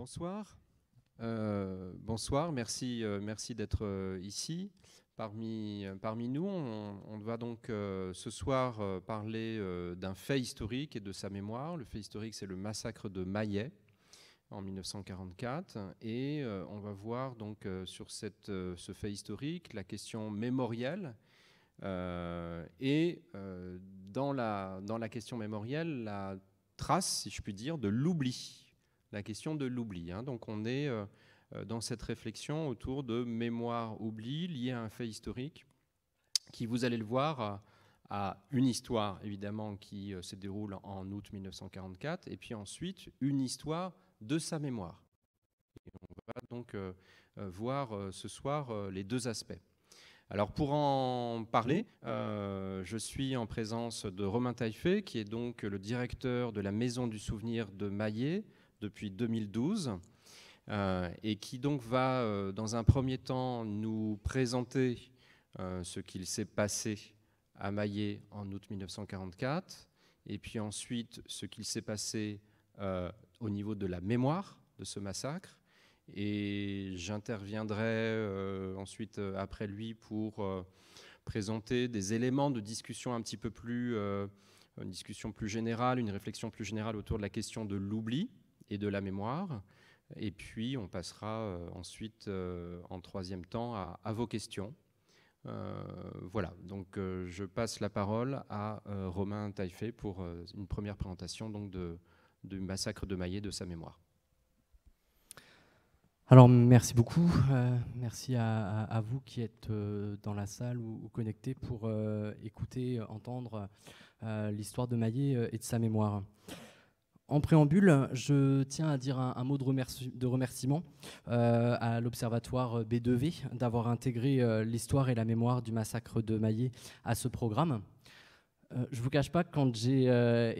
Bonsoir. Euh, bonsoir, merci, euh, merci d'être euh, ici parmi, parmi nous. On, va donc ce soir parler d'un fait historique et de sa mémoire. Le fait historique, c'est le massacre de Maillet en 1944. Et on va voir donc sur cette, ce fait historique la question mémorielle. et dans, la, dans la question mémorielle, la trace, si je puis dire, de l'oubli la question de l'oubli. Hein. Donc on est euh, euh, dans cette réflexion autour de mémoire-oubli liée à un fait historique qui, vous allez le voir, à une histoire évidemment qui euh, se déroule en août 1944 et puis ensuite une histoire de sa mémoire. on va donc voir ce soir les deux aspects. Alors pour en parler, je suis en présence de Romain Taillefait qui est donc le directeur de la Maison du Souvenir de Maillet, depuis 2012 euh, et qui donc va, euh, dans un premier temps, nous présenter euh, ce qu'il s'est passé à Maillé en août 1944, et puis ensuite ce qu'il s'est passé au niveau de la mémoire de ce massacre. Et j'interviendrai ensuite après lui pour présenter des éléments de discussion un petit peu plus, une discussion plus générale, une réflexion plus générale autour de la question de l'oubli, et de la mémoire. Et puis, on passera euh, ensuite, euh, en troisième temps, à, vos questions. Euh, voilà, donc je passe la parole à Romain Taïfé pour une première présentation donc, de, du massacre de Maillet, de sa mémoire. Alors merci beaucoup, merci à, vous qui êtes dans la salle ou, connectés pour écouter, entendre l'histoire de Maillet et de sa mémoire. En préambule, je tiens à dire un, mot de, remerciement euh, à l'Observatoire B2V d'avoir intégré euh, l'histoire et la mémoire du massacre de Maillet à ce programme. Euh, je ne vous cache pas que quand j'ai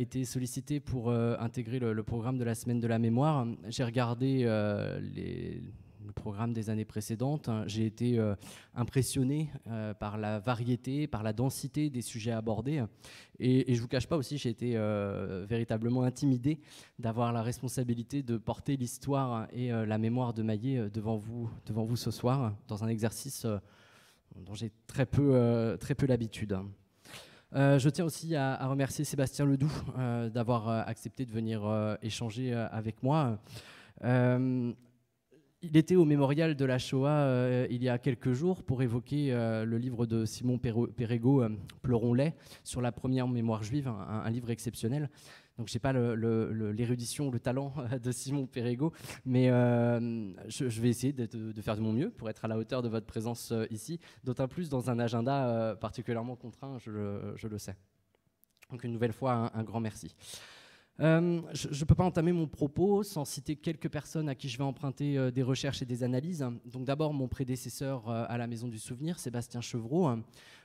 été sollicité pour intégrer le, programme de la semaine de la mémoire, j'ai regardé les le programme des années précédentes, hein, j'ai été euh, impressionné euh, par la variété, par la densité des sujets abordés. Et, je ne vous cache pas aussi, j'ai été euh, véritablement intimidé d'avoir la responsabilité de porter l'histoire et la mémoire de Maillet devant vous, devant vous ce soir, dans un exercice dont j'ai très peu, très peu l'habitude. je tiens aussi à, remercier Sébastien Ledoux d'avoir accepté de venir échanger avec moi. Il était au mémorial de la Shoah euh, il y a quelques jours pour évoquer euh, le livre de Simon Perrego, euh, Pleurons-les, sur la première mémoire juive, un, livre exceptionnel. Donc je n'ai pas l'érudition, le, talent de Simon Perrego, mais je, vais essayer de, faire de mon mieux pour être à la hauteur de votre présence ici, d'autant plus dans un agenda particulièrement contraint, je, le sais. Donc une nouvelle fois, un grand merci. Euh, je ne peux pas entamer mon propos sans citer quelques personnes à qui je vais emprunter euh, des recherches et des analyses. Donc d'abord mon prédécesseur euh, à la Maison du Souvenir, Sébastien Chevreau,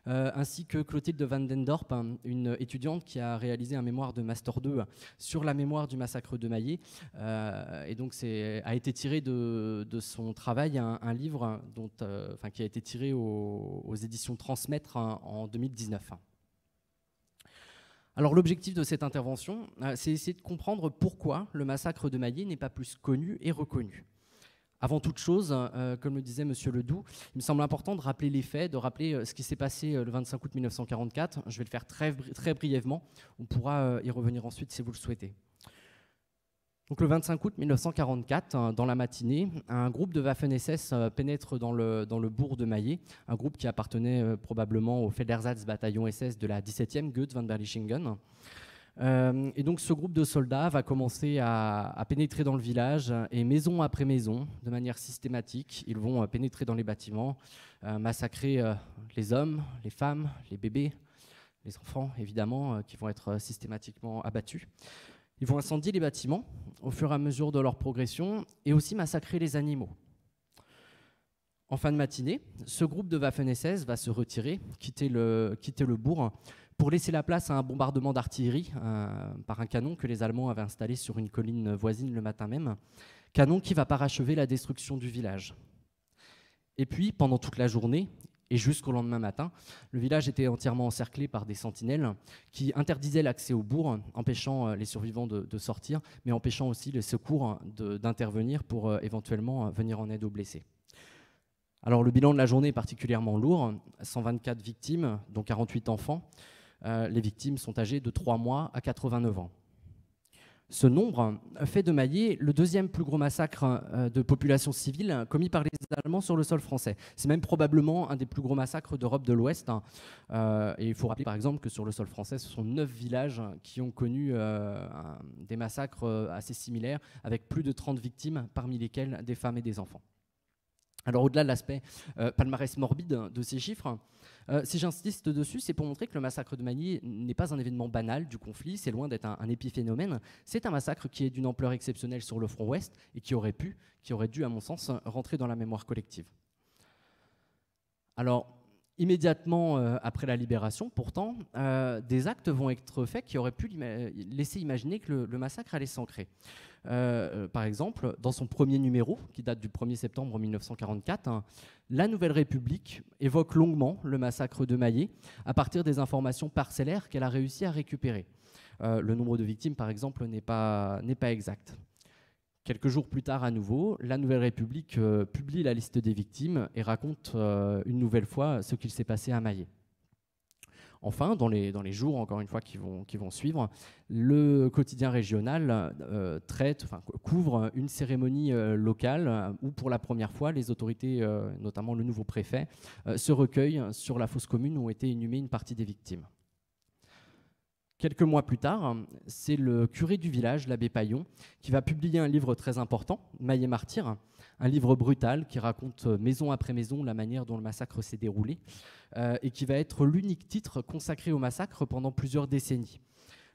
ainsi que Clotilde Van den Dorp, une étudiante qui a réalisé un mémoire de Master 2 sur la mémoire du massacre de Maillet. et donc a été tiré de, son travail un, livre qui a été tiré aux éditions Transmettre en 2019. Alors l'objectif de cette intervention, euh, c'est essayer de comprendre pourquoi le massacre de Maillé n'est pas plus connu et reconnu. Avant toute chose, euh, comme le disait M. Ledoux, il me semble important de rappeler les faits, de rappeler euh, ce qui s'est passé le 25 août 1944. Je vais le faire très, très brièvement. On pourra y revenir ensuite si vous le souhaitez. Donc le 25 août 1944, hein, dans la matinée, un groupe de Waffen-SS euh, pénètre dans le, bourg de Maillet, un groupe qui appartenait euh, probablement au Federsatz bataillon SS de la 17e Goethe-Van euh, et donc ce groupe de soldats va commencer à, pénétrer dans le village et maison après maison, de manière systématique, ils vont euh, pénétrer dans les bâtiments, massacrer les hommes, les femmes, les bébés, les enfants évidemment, qui vont être systématiquement abattus. Ils vont incendier les bâtiments au fur et à mesure de leur progression et aussi massacrer les animaux. En fin de matinée, ce groupe de waffen va se retirer, quitter le, bourg, pour laisser la place à un bombardement d'artillerie euh, par un canon que les Allemands avaient installé sur une colline voisine le matin même, canon qui va parachever la destruction du village. Et puis, pendant toute la journée, et jusqu'au lendemain matin, le village était entièrement encerclé par des sentinelles qui interdisaient l'accès au bourg, empêchant euh, les survivants de, sortir, mais empêchant aussi les secours hein, d'intervenir pour euh, éventuellement euh, venir en aide aux blessés. Alors le bilan de la journée est particulièrement lourd, 124 victimes, dont 48 enfants. les victimes sont âgées de 3 mois à 89 ans. Ce nombre fait de Maillet le deuxième plus gros massacre euh, de population civile commis par les Allemands sur le sol français. C'est même probablement un des plus gros massacres d'Europe de l'Ouest. Hein. Euh, il faut rappeler par exemple que sur le sol français, ce sont neuf villages qui ont connu euh, des massacres assez similaires, avec plus de 30 victimes, parmi lesquelles des femmes et des enfants. Alors au-delà de l'aspect palmarès morbide de ces chiffres, euh, si j'insiste dessus, c'est pour montrer que le massacre de mani n'est pas un événement banal du conflit, c'est loin d'être un, un, épiphénomène. C'est un massacre qui est d'une ampleur exceptionnelle sur le front ouest et qui aurait pu, qui aurait dû, à mon sens, rentrer dans la mémoire collective. Alors, Immédiatement euh, après la libération, pourtant, euh, des actes vont être faits qui auraient pu laisser imaginer que le, massacre allait s'ancrer. Euh, par exemple, dans son premier numéro, qui date du 1er septembre 1944, hein, La Nouvelle République évoque longuement le massacre de Maillet à partir des informations parcellaires qu'elle a réussi à récupérer. le nombre de victimes, par exemple, n'est pas, pas exact. Quelques jours plus tard, à nouveau, la Nouvelle République euh, publie la liste des victimes et raconte euh, une nouvelle fois ce qu'il s'est passé à Maillet. Enfin, dans les, jours, encore une fois, qui vont, suivre, le quotidien régional euh, traite, couvre une cérémonie locale où, pour la première fois, les autorités, notamment le nouveau préfet, se recueillent sur la fosse commune où ont été inhumées une partie des victimes. Quelques mois plus tard, hein, c'est le curé du village, l'abbé Paillon, qui va publier un livre très important, Maillet Martyr, un livre brutal qui raconte euh, maison après maison la manière dont le massacre s'est déroulé euh, et qui va être l'unique titre consacré au massacre pendant plusieurs décennies.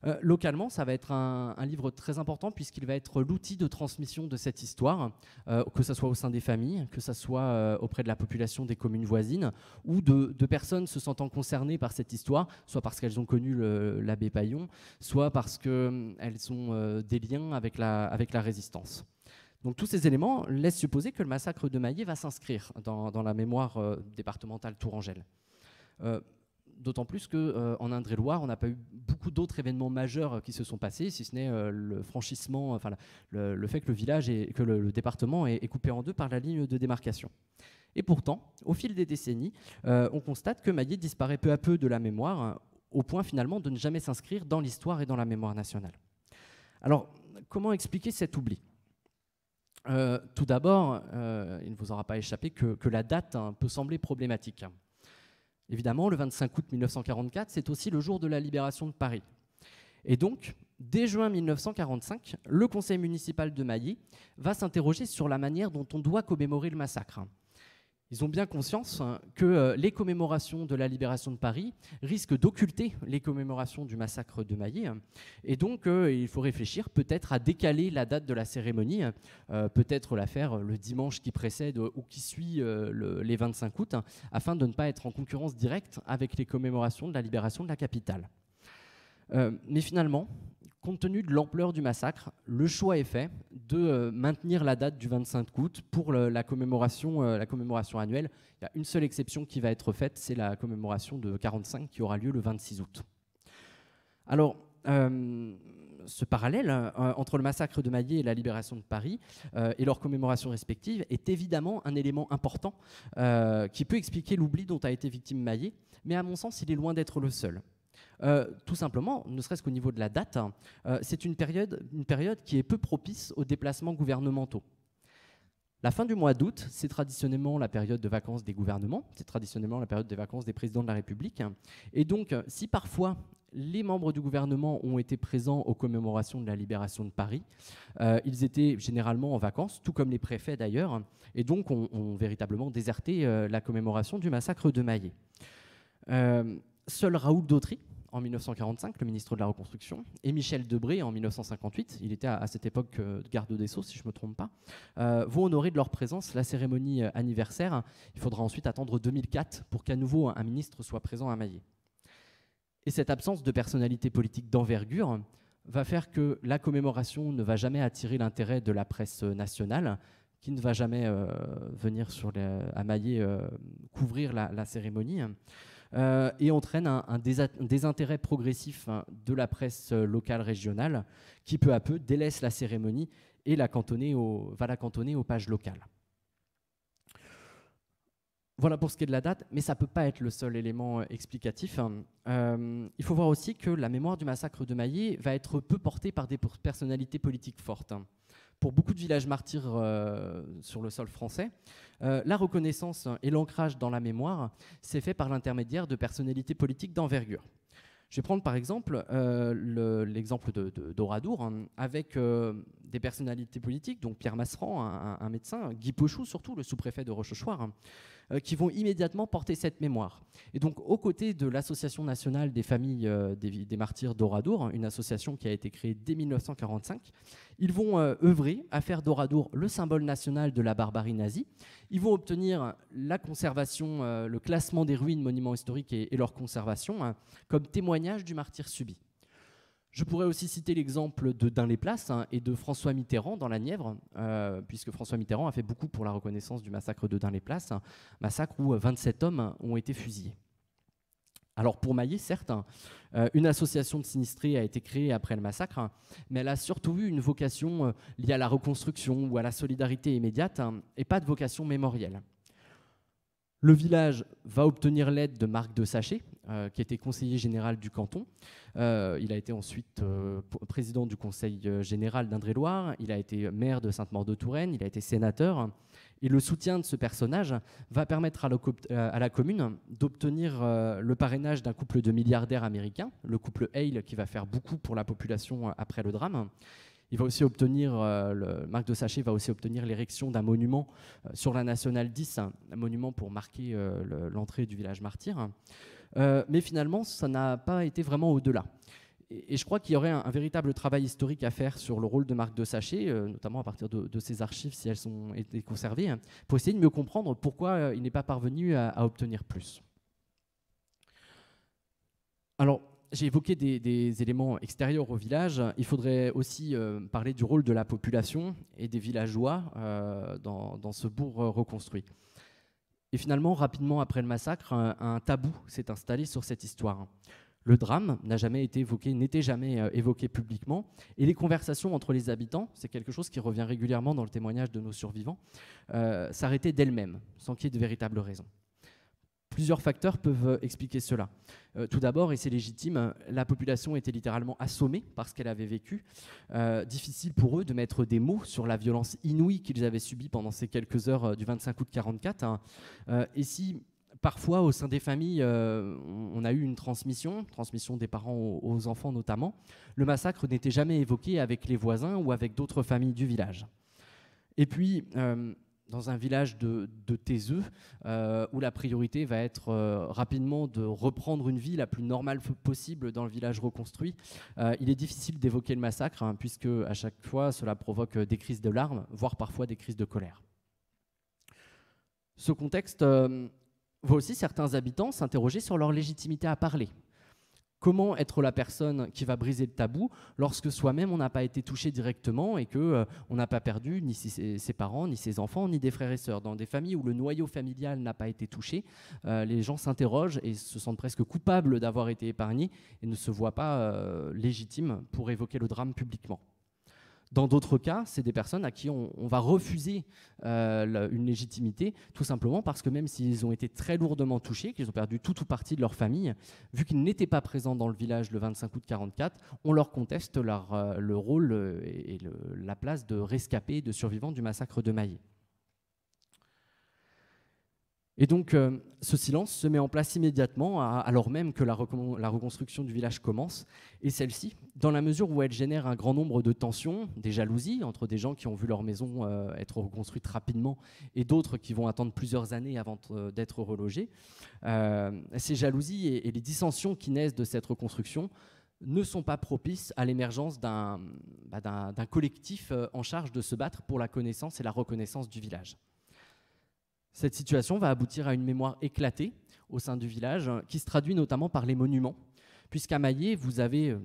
Euh, localement, ça va être un, livre très important puisqu'il va être l'outil de transmission de cette histoire, euh, que ce soit au sein des familles, que ce soit euh, auprès de la population des communes voisines, ou de, personnes se sentant concernées par cette histoire, soit parce qu'elles ont connu l'abbé Paillon, soit parce qu'elles ont des liens avec la, résistance. Donc tous ces éléments laissent supposer que le massacre de Maillet va s'inscrire dans, dans, la mémoire départementale tourangelle d'autant plus qu'en euh, en Indre-et-Loire, on n'a pas eu beaucoup d'autres événements majeurs euh, qui se sont passés, si ce n'est euh, le franchissement, enfin le, fait que le village et que le, département est, coupé en deux par la ligne de démarcation. Et pourtant, au fil des décennies, on constate que Maillet disparaît peu à peu de la mémoire, au point finalement de ne jamais s'inscrire dans l'histoire et dans la mémoire nationale. Alors, comment expliquer cet oubli tout d'abord, il ne vous aura pas échappé que, la date hein, peut sembler problématique. Évidemment, le 25 août 1944, c'est aussi le jour de la libération de Paris. Et donc, dès juin 1945, le conseil municipal de Mailly va s'interroger sur la manière dont on doit commémorer le massacre. Ils ont bien conscience hein, que euh, les commémorations de la libération de Paris risquent d'occulter les commémorations du massacre de Maillet. Hein. Et donc, euh, il faut réfléchir peut-être à décaler la date de la cérémonie, hein. euh, peut-être la faire le dimanche qui précède ou qui suit les 25 août, afin de ne pas être en concurrence directe avec les commémorations de la libération de la capitale. mais finalement, Compte tenu de l'ampleur du massacre, le choix est fait de euh, maintenir la date du 25 août pour euh, euh, la, commémoration, annuelle. Il y a une seule exception qui va être faite, c'est la commémoration de 45 qui aura lieu le 26 août. Alors, ce parallèle entre le massacre de Maillet et la libération de Paris et leurs commémorations respectives est évidemment un élément important qui peut expliquer l'oubli dont a été victime Maillet, mais à mon sens, il est loin d'être le seul. Euh, tout simplement, ne serait-ce qu'au niveau de la date, hein, euh, c'est une période, une période qui est peu propice aux déplacements gouvernementaux. La fin du mois d'août, c'est traditionnellement la période de vacances des gouvernements, c'est traditionnellement la période des vacances des présidents de la République. Et donc, si parfois les membres du gouvernement ont été présents aux commémorations de la libération de Paris. Euh, ils étaient généralement en vacances, tout comme les préfets d'ailleurs, et donc ont, véritablement déserté la commémoration du massacre de Maillet. seul Raoul Dautry, en 1945, le ministre de la Reconstruction, et Michel Debré en 1958, il était à, cette époque euh, garde des Sceaux, si je ne me trompe pas, euh, vont honorer de leur présence la cérémonie euh, anniversaire. Il faudra ensuite attendre 2004 pour qu'à nouveau un ministre soit présent à Maillé. Et cette absence de personnalité politique d'envergure va faire que la commémoration ne va jamais attirer l'intérêt de la presse nationale, qui ne va jamais venir sur à Maillé couvrir la, la cérémonie. Euh, et entraîne un, désintérêt progressif hein, de la presse euh, locale régionale qui peu à peu délaisse la cérémonie et la cantonner va la cantonner aux pages locales. Voilà pour ce qui est de la date, mais ça ne peut pas être le seul élément euh, explicatif. Hein. il faut voir aussi que la mémoire du massacre de Maillet va être peu portée par des personnalités politiques fortes. Hein pour beaucoup de villages martyrs euh, sur le sol français, euh, la reconnaissance et l'ancrage dans la mémoire s'est fait par l'intermédiaire de personnalités politiques d'envergure. Je vais prendre par exemple euh, l'exemple de d'Oradour, hein, avec des personnalités politiques, donc Pierre Masserand, un, médecin, Guy Pochou surtout, le sous-préfet de Rochechouart. Hein, euh, qui vont immédiatement porter cette mémoire. Et donc, aux côtés de l'Association nationale des familles euh, des, martyrs d'Oradour, une association qui a été créée dès 1945, ils vont euh, œuvrer à faire d'Oradour le symbole national de la barbarie nazie. Ils vont obtenir la conservation, le classement des ruines, monuments historiques et, leur conservation hein, comme témoignage du martyr subi. Je pourrais aussi citer l'exemple de Dain-les-Places hein, et de François Mitterrand dans la Nièvre, euh, puisque François Mitterrand a fait beaucoup pour la reconnaissance du massacre de Dain-les-Places, massacre où 27 euh, hommes ont été fusillés. Alors pour Maillé, certes, hein, euh, une association de sinistrés a été créée après le massacre, hein, mais elle a surtout eu une vocation liée à la reconstruction ou à la solidarité immédiate, et pas de vocation mémorielle. Le village va obtenir l'aide de Marc de Sachet, euh, qui était conseiller général du canton. Euh, il a été ensuite euh, président du conseil général d'Indre-et-Loire. Il a été maire de Sainte-Maure-de-Touraine. Il a été sénateur. Et le soutien de ce personnage va permettre à la commune d'obtenir le parrainage d'un couple de milliardaires américains, le couple Hale, qui va faire beaucoup pour la population après le drame. Il va aussi obtenir, euh, Marc de Sachet va aussi obtenir l'érection d'un monument euh, sur la nationale 10, hein, un, monument pour marquer euh, l'entrée du village martyr. mais finalement, ça n'a pas été vraiment au-delà et je crois qu'il y aurait un, véritable travail historique à faire sur le rôle de Marc de Sachet, notamment à partir de, ses archives, si elles ont été conservées, hein, pour essayer de mieux comprendre pourquoi il n'est pas parvenu à, à, obtenir plus. Alors, j'ai évoqué des, éléments extérieurs au village. Il faudrait aussi euh, parler du rôle de la population et des villageois euh, dans, ce bourg euh, reconstruit. Et finalement, rapidement après le massacre, un, tabou s'est installé sur cette histoire. Le drame n'a jamais été évoqué, n'était jamais évoqué publiquement, et les conversations entre les habitants, c'est quelque chose qui revient régulièrement dans le témoignage de nos survivants, s'arrêtaient d'elles-mêmes, sans qu'il y ait de véritable raison. Plusieurs facteurs peuvent euh, expliquer cela. Euh, tout d'abord, et c'est légitime, euh, la population était littéralement assommée par ce qu'elle avait vécu. difficile pour eux de mettre des mots sur la violence inouïe qu'ils avaient subie pendant ces quelques heures du 25 août 44. Hein. et si parfois au sein des familles, on a eu une transmission, transmission des parents aux, enfants notamment, le massacre n'était jamais évoqué avec les voisins ou avec d'autres familles du village. Et puis, dans un village de, de euh, où la priorité va être euh, rapidement de reprendre une vie la plus normale possible dans le village reconstruit. Euh, il est difficile d'évoquer le massacre, hein, puisque à chaque fois, cela provoque des crises de larmes, voire parfois des crises de colère. Ce contexte voit aussi certains habitants s'interroger sur leur légitimité à parler, Comment être la personne qui va briser le tabou lorsque soi-même on n'a pas été touché directement et que euh, on n'a pas perdu ni ses, parents, ni ses enfants, ni des frères et sœurs Dans des familles où le noyau familial n'a pas été touché, euh, les gens s'interrogent et se sentent presque coupables d'avoir été épargnés et ne se voient pas euh, légitimes pour évoquer le drame publiquement. Dans d'autres cas, c'est des personnes à qui on, va refuser euh, une légitimité, tout simplement parce que même s'ils ont été très lourdement touchés, qu'ils ont perdu toute ou partie de leur famille, vu qu'ils n'étaient pas présents dans le village le 25 août 44, on leur conteste leur, euh, le rôle euh, et, la place de rescapés de survivants du massacre de Maillet. Et donc, euh, ce silence se met en place immédiatement, alors même que la, reconstruction du village commence, et celle-ci, dans la mesure où elle génère un grand nombre de tensions, des jalousies entre des gens qui ont vu leur maison euh, être reconstruite rapidement et d'autres qui vont attendre plusieurs années avant euh, d'être relogés, ces jalousies et, les dissensions qui naissent de cette reconstruction ne sont pas propices à l'émergence d'un bah, collectif en charge de se battre pour la connaissance et la reconnaissance du village. Cette situation va aboutir à une mémoire éclatée au sein du village, hein, qui se traduit notamment par les monuments, puisqu'à Maillé, vous avez, euh,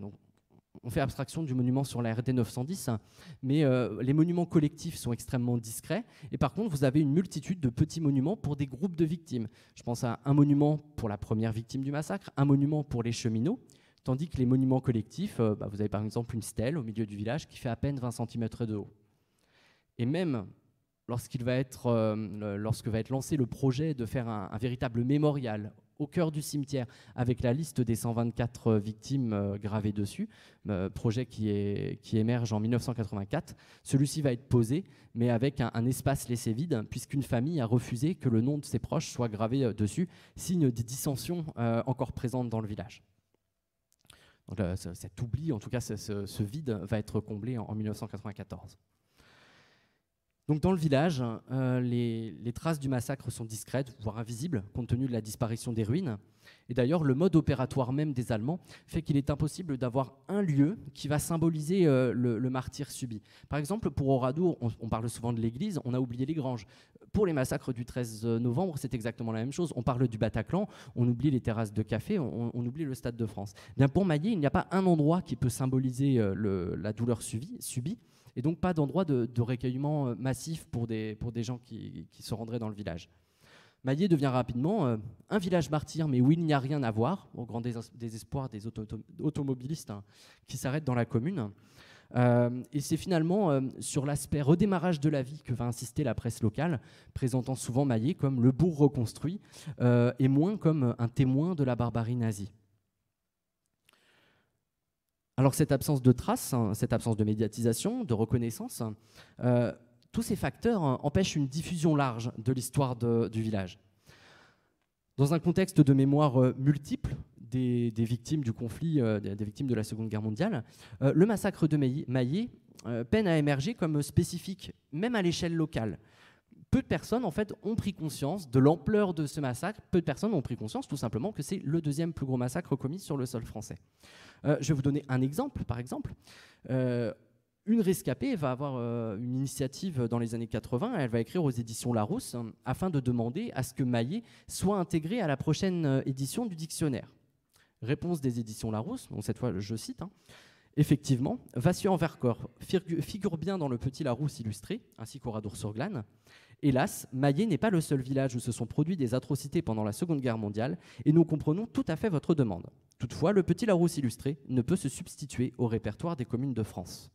on fait abstraction du monument sur la RD 910, hein, mais euh, les monuments collectifs sont extrêmement discrets. Et par contre, vous avez une multitude de petits monuments pour des groupes de victimes. Je pense à un monument pour la première victime du massacre, un monument pour les cheminots, tandis que les monuments collectifs, euh, bah, vous avez par exemple une stèle au milieu du village qui fait à peine 20 cm de haut. Et même lorsqu'il va être, euh, lorsque va être lancé le projet de faire un, véritable mémorial au cœur du cimetière, avec la liste des 124 euh, victimes euh, gravées dessus, projet qui, émerge en 1984. Celui-ci va être posé, mais avec un, espace laissé vide, puisqu'une famille a refusé que le nom de ses proches soit gravé dessus, signe des dissensions encore présentes dans le village. cet oubli, en tout cas ce, vide, va être comblé en 1994. Donc dans le village, euh, les, traces du massacre sont discrètes, voire invisibles, compte tenu de la disparition des ruines. Et d'ailleurs, le mode opératoire même des Allemands fait qu'il est impossible d'avoir un lieu qui va symboliser euh, le, martyr subi. Par exemple, pour Oradour, on, parle souvent de l'église, on a oublié les granges. Pour les massacres du 13 euh, novembre, c'est exactement la même chose. On parle du Bataclan, on oublie les terrasses de café, on, oublie le Stade de France. Bien pour Maillet, il n'y a pas un endroit qui peut symboliser la douleur subie et donc pas d'endroit de, recueillement euh, massif pour des, pour des gens qui, qui se rendraient dans le village. Maillé devient rapidement euh, un village martyr, mais où il n'y a rien à voir, au grand désespoir des automobilistes hein, qui s'arrêtent dans la commune. Euh, et c'est finalement sur l'aspect redémarrage de la vie que va insister la presse locale, présentant souvent Maillé comme le bourg reconstruit et moins comme un témoin de la barbarie nazie. Alors cette absence de traces, hein, cette absence de médiatisation, de reconnaissance, euh, tous ces facteurs hein, empêchent une diffusion large de l'histoire du village. Dans un contexte de mémoire euh, multiple des, victimes du conflit, euh, des victimes de la Seconde Guerre mondiale, le massacre de Maillé peine à émerger comme spécifique, même à l'échelle locale peu de personnes en fait ont pris conscience de l'ampleur de ce massacre. Peu de personnes ont pris conscience tout simplement que c'est le deuxième plus gros massacre commis sur le sol français. Euh, je vais vous donner un exemple, par exemple. Euh, une rescapée va avoir euh, une initiative dans les années 80, elle va écrire aux éditions Larousse hein, afin de demander à ce que Maillet soit intégré à la prochaine édition du dictionnaire. Réponse des éditions Larousse, bon, cette fois je cite. Hein, Effectivement, Vassieu en Vercors figure bien dans le Petit Larousse illustré, ainsi qu'au Radour sur Glane. Hélas, Maillé n'est pas le seul village où se sont produits des atrocités pendant la Seconde Guerre mondiale, et nous comprenons tout à fait votre demande. Toutefois, le petit Larousse illustré ne peut se substituer au répertoire des communes de France.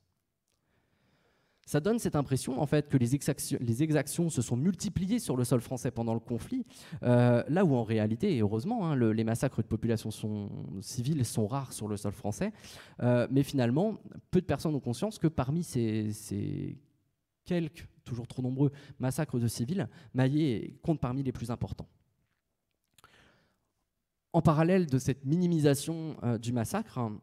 Ça donne cette impression en fait que les exactions, se sont multipliées sur le sol français pendant le conflit, euh, là où en réalité, et heureusement, hein, les massacres de populations civiles sont rares sur le sol français, euh, mais finalement, peu de personnes ont conscience que parmi ces toujours trop nombreux, massacres de civils, Maillé compte parmi les plus importants. En parallèle de cette minimisation euh, du massacre, hein,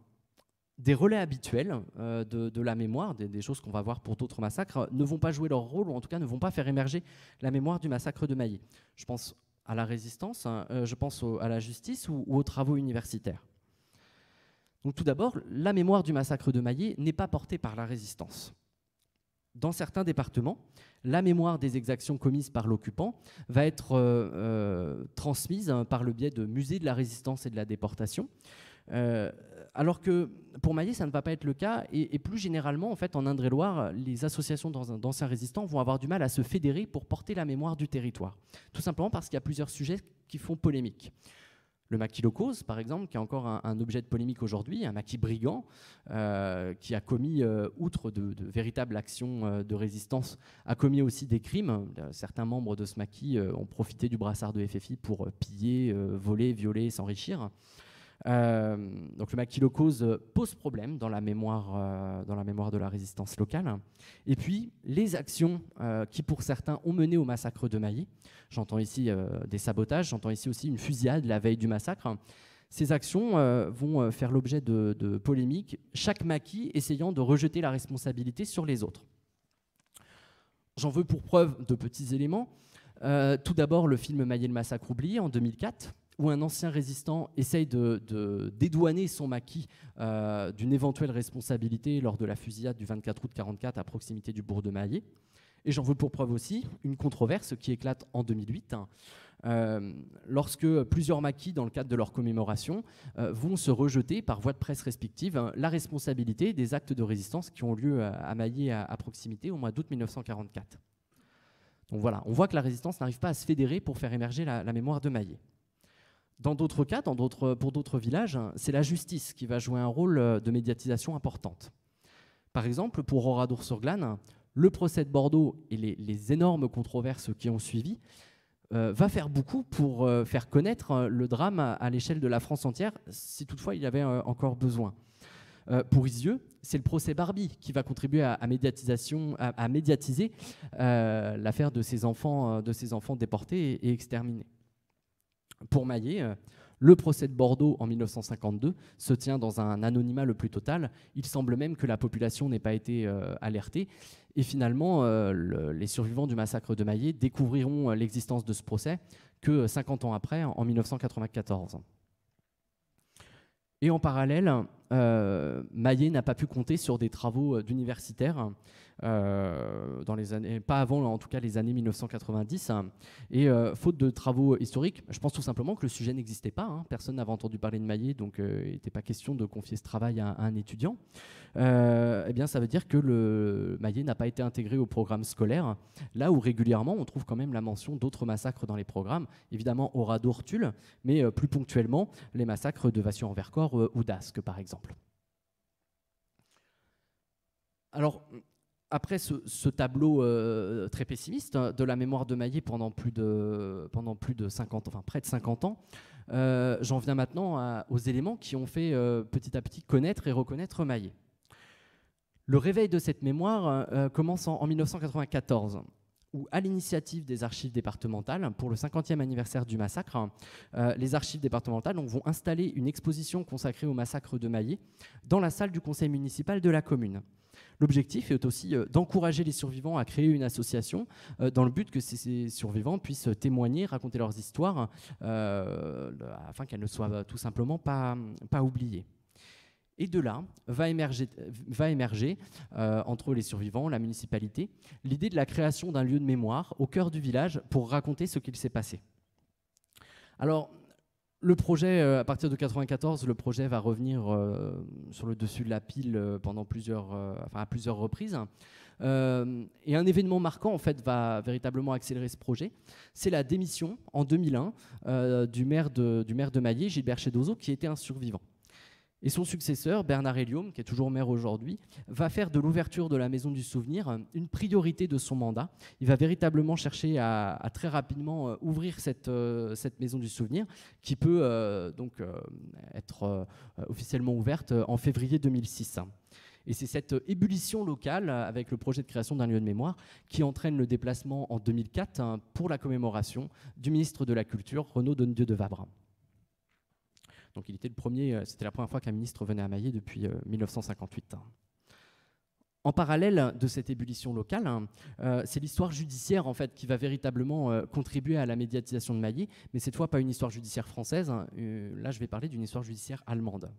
des relais habituels euh, de, la mémoire, des, choses qu'on va voir pour d'autres massacres, ne vont pas jouer leur rôle, ou en tout cas ne vont pas faire émerger la mémoire du massacre de Maillé. Je pense à la résistance, hein, euh, je pense à la justice ou, aux travaux universitaires. Donc tout d'abord, la mémoire du massacre de Maillé n'est pas portée par la résistance dans certains départements, la mémoire des exactions commises par l'occupant va être euh, euh, transmise hein, par le biais de musées de la résistance et de la déportation. Euh, alors que pour Maillé, ça ne va pas être le cas. Et, et plus généralement, en fait, en Indre-et-Loire, les associations d'anciens résistants vont avoir du mal à se fédérer pour porter la mémoire du territoire. Tout simplement parce qu'il y a plusieurs sujets qui font polémique. Le maquis Locose, par exemple, qui est encore un, objet de polémique aujourd'hui, un maquis brigand, euh, qui a commis, euh, outre de, véritables actions euh, de résistance, a commis aussi des crimes. certains membres de ce maquis ont profité du brassard de FFI pour piller, voler, violer, s'enrichir. Euh, donc le maquis-le-cause euh, pose problème dans la, mémoire, euh, dans la mémoire de la résistance locale. Et puis les actions qui pour certains ont mené au massacre de Mailly. J'entends ici des sabotages, j'entends ici aussi une fusillade la veille du massacre. Ces actions vont faire l'objet de, polémiques, chaque maquis essayant de rejeter la responsabilité sur les autres. J'en veux pour preuve de petits éléments. tout d'abord, le film Maillet le massacre oublié en 2004, où un ancien résistant essaye de, dédouaner son maquis euh, d'une éventuelle responsabilité lors de la fusillade du 24 août 44 à proximité du bourg de Maillé. Et j'en veux pour preuve aussi une controverse qui éclate en 2008, hein. euh, lorsque plusieurs maquis, dans le cadre de leur commémoration, euh, vont se rejeter par voie de presse respective hein, la responsabilité des actes de résistance qui ont lieu à, maillet Maillé à, proximité au mois d'août 1944. Donc voilà, on voit que la résistance n'arrive pas à se fédérer pour faire émerger la, la mémoire de Maillet. Dans d'autres cas, pour d'autres villages, hein, c'est la justice qui va jouer un rôle euh, de médiatisation importante. Par exemple, pour Oradour-sur-Glane, le procès de Bordeaux et les, énormes controverses qui ont suivi euh, va faire beaucoup pour euh, faire connaître le drame à, l'échelle de la France entière, si toutefois il y avait encore besoin. pour Isieux, c'est le procès Barbie qui va contribuer à, médiatiser l'affaire de ces enfants, déportés et exterminés. Pour Maillet, euh, le procès de Bordeaux en 1952 se tient dans un anonymat le plus total. Il semble même que la population n'ait pas été euh, alertée. Et finalement, euh, les survivants du massacre de Maillet découvriront l'existence de ce procès que 50 ans après, en 1994. Et en parallèle, Maillet n'a pas pu compter sur des travaux d'universitaires euh, dans les années, pas avant en tout cas les années 1990. et euh, faute de travaux historiques, je pense tout simplement que le sujet n'existait pas. Hein. personne n'avait entendu parler de Maillet, donc euh, il n'était pas question de confier ce travail à, un étudiant. eh bien, ça veut dire que le Maillet n'a pas été intégré au programme scolaire, là où régulièrement on trouve quand même la mention d'autres massacres dans les programmes, évidemment au d'Ortul, mais plus ponctuellement les massacres de Vassion-en-Vercors ou d'Asque, par exemple. Alors, après ce, tableau euh, très pessimiste hein, de la mémoire de Maillet pendant plus de, pendant plus de 50, enfin près de 50 ans, euh, j'en viens maintenant aux éléments qui ont fait euh, petit à petit connaître et reconnaître Maillet. Le réveil de cette mémoire commence en, 1994 où, à l'initiative des archives départementales, pour le 50e anniversaire du massacre, les archives départementales vont installer une exposition consacrée au massacre de Maillet dans la salle du conseil municipal de la commune. L'objectif est aussi euh, d'encourager les survivants à créer une association euh, dans le but que ces survivants puissent témoigner, raconter leurs histoires, euh, afin qu'elles ne soient tout simplement pas, pas oubliées. Et de là va émerger, va émerger entre les survivants, la municipalité, l'idée de la création d'un lieu de mémoire au cœur du village pour raconter ce qu'il s'est passé. Alors, le projet, euh, à partir de 94, le projet va revenir euh, sur le dessus de la pile euh, pendant plusieurs, à plusieurs reprises. et un événement marquant, en fait, va véritablement accélérer ce projet. C'est la démission, en 2001, du, maire de, du maire de Maillé, Gilbert Chedozo, qui était un survivant. Et son successeur, Bernard Hélium, qui est toujours maire aujourd'hui, va faire de l'ouverture de la Maison du Souvenir euh, une priorité de son mandat. Il va véritablement chercher à, très rapidement euh, ouvrir euh, cette, Maison du Souvenir, qui peut donc être officiellement ouverte en février 2006. Et c'est cette ébullition locale, avec le projet de création d'un lieu de mémoire, qui entraîne le déplacement en 2004 hein, pour la commémoration du ministre de la Culture, Renaud Dieu de Vabre. Donc il était le premier, euh, c'était la première fois qu'un ministre venait à Maillé depuis 1958. Euh, en parallèle de cette ébullition locale, hein, euh, c'est l'histoire judiciaire qui va véritablement contribuer à la médiatisation de Maillé, mais cette fois pas une histoire judiciaire française. Hein. là, je vais parler d'une histoire judiciaire allemande.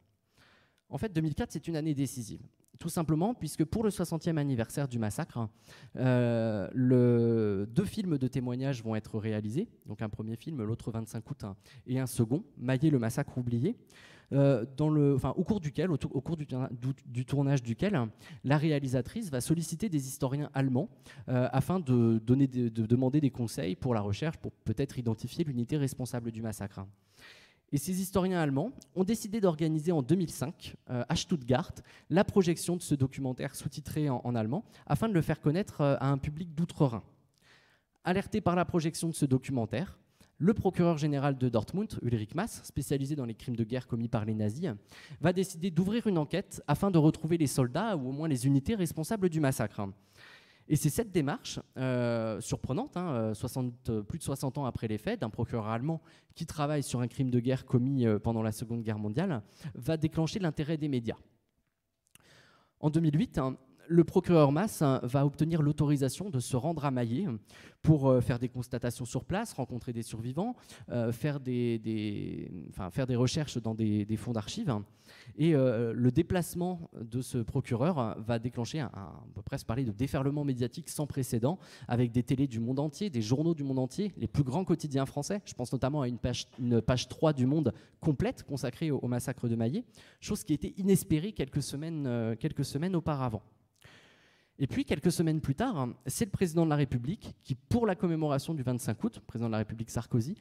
En fait, 2004, c'est une année décisive. Tout simplement, puisque pour le 60e anniversaire du massacre, euh, deux films de témoignages vont être réalisés. Donc un premier film, l'autre 25 août, et un second, Maillé le massacre oublié, euh, au cours duquel, au, cours du, tournage duquel, la réalisatrice va solliciter des historiens allemands euh, afin de demander des conseils pour la recherche, pour peut-être identifier l'unité responsable du massacre. Et ces historiens allemands ont décidé d'organiser en 2005, euh, à Stuttgart, la projection de ce documentaire sous-titré en, allemand, afin de le faire connaître euh, à un public d'outre-Rhin. Alerté par la projection de ce documentaire, le procureur général de Dortmund, Ulrich Maas, spécialisé dans les crimes de guerre commis par les nazis, va décider d'ouvrir une enquête afin de retrouver les soldats ou au moins les unités responsables du massacre. Et c'est cette démarche euh, surprenante, hein, euh, euh, plus de 60 ans après les faits, d'un procureur allemand qui travaille sur un crime de guerre commis pendant la Seconde Guerre mondiale, va déclencher l'intérêt des médias. En 2008, le procureur Mass hein, va obtenir l'autorisation de se rendre à Maillé pour euh, faire des constatations sur place, rencontrer des survivants, euh, faire, des, recherches dans des, fonds d'archives. Et euh, le déplacement de ce procureur va déclencher, un, on peut presque parler de déferlement médiatique sans précédent, avec des télés du monde entier, des journaux du monde entier, les plus grands quotidiens français. Je pense notamment à une page, une 3 du Monde complète consacrée au, massacre de Maillé, chose qui était inespérée quelques semaines auparavant. Et puis, quelques semaines plus tard, hein, c'est le président de la République qui, pour la commémoration du 25 août, président de la République Sarkozy,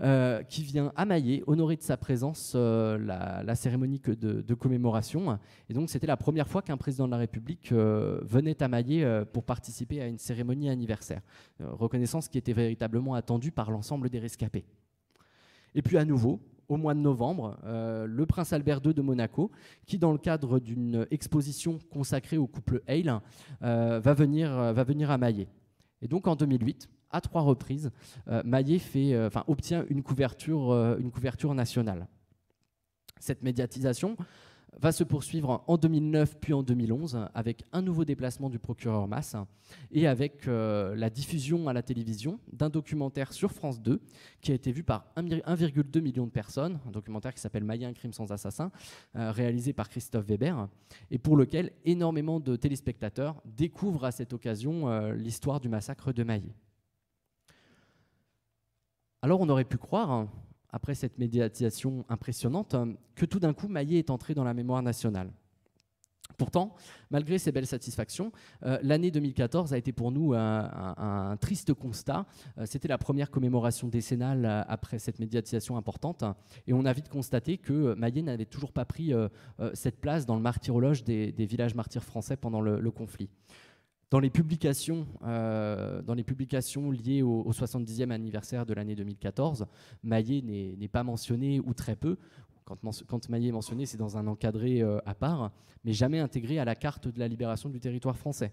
euh, qui vient à Maillet honorer de sa présence euh, la, cérémonie de, commémoration. Et donc, c'était la première fois qu'un président de la République euh, venait à Maillé pour participer à une cérémonie anniversaire. reconnaissance qui était véritablement attendue par l'ensemble des rescapés. Et puis, à nouveau, au mois de novembre euh, le prince Albert II de Monaco, qui dans le cadre d'une exposition consacrée au couple Hale euh, va, venir, euh, va venir à Maillet. Et donc en 2008, à trois reprises, Maillet obtient une couverture, une couverture nationale. Cette médiatisation, va se poursuivre en 2009 puis en 2011 avec un nouveau déplacement du procureur Masse et avec euh, la diffusion à la télévision d'un documentaire sur France 2 qui a été vu par 1,2 million de personnes, un documentaire qui s'appelle Maillet, un crime sans assassin, euh, réalisé par Christophe Weber et pour lequel énormément de téléspectateurs découvrent à cette occasion euh, l'histoire du massacre de Maillet. Alors on aurait pu croire, après cette médiatisation impressionnante, que tout d'un coup Maillet est entré dans la mémoire nationale. Pourtant, malgré ces belles satisfactions, euh, l'année 2014 a été pour nous euh, un, triste constat. Euh, c'était la première commémoration décennale après cette médiatisation importante. Et on a vite constaté que Maillet n'avait toujours pas pris cette place dans le martyrologe des, villages martyrs français pendant le conflit. Euh, dans les publications, liées au, 70e anniversaire de l'année 2014, Maillet n'est pas mentionné ou très peu. Quand, quand Maillet est mentionné, c'est dans un encadré euh, à part, mais jamais intégré à la carte de la libération du territoire français.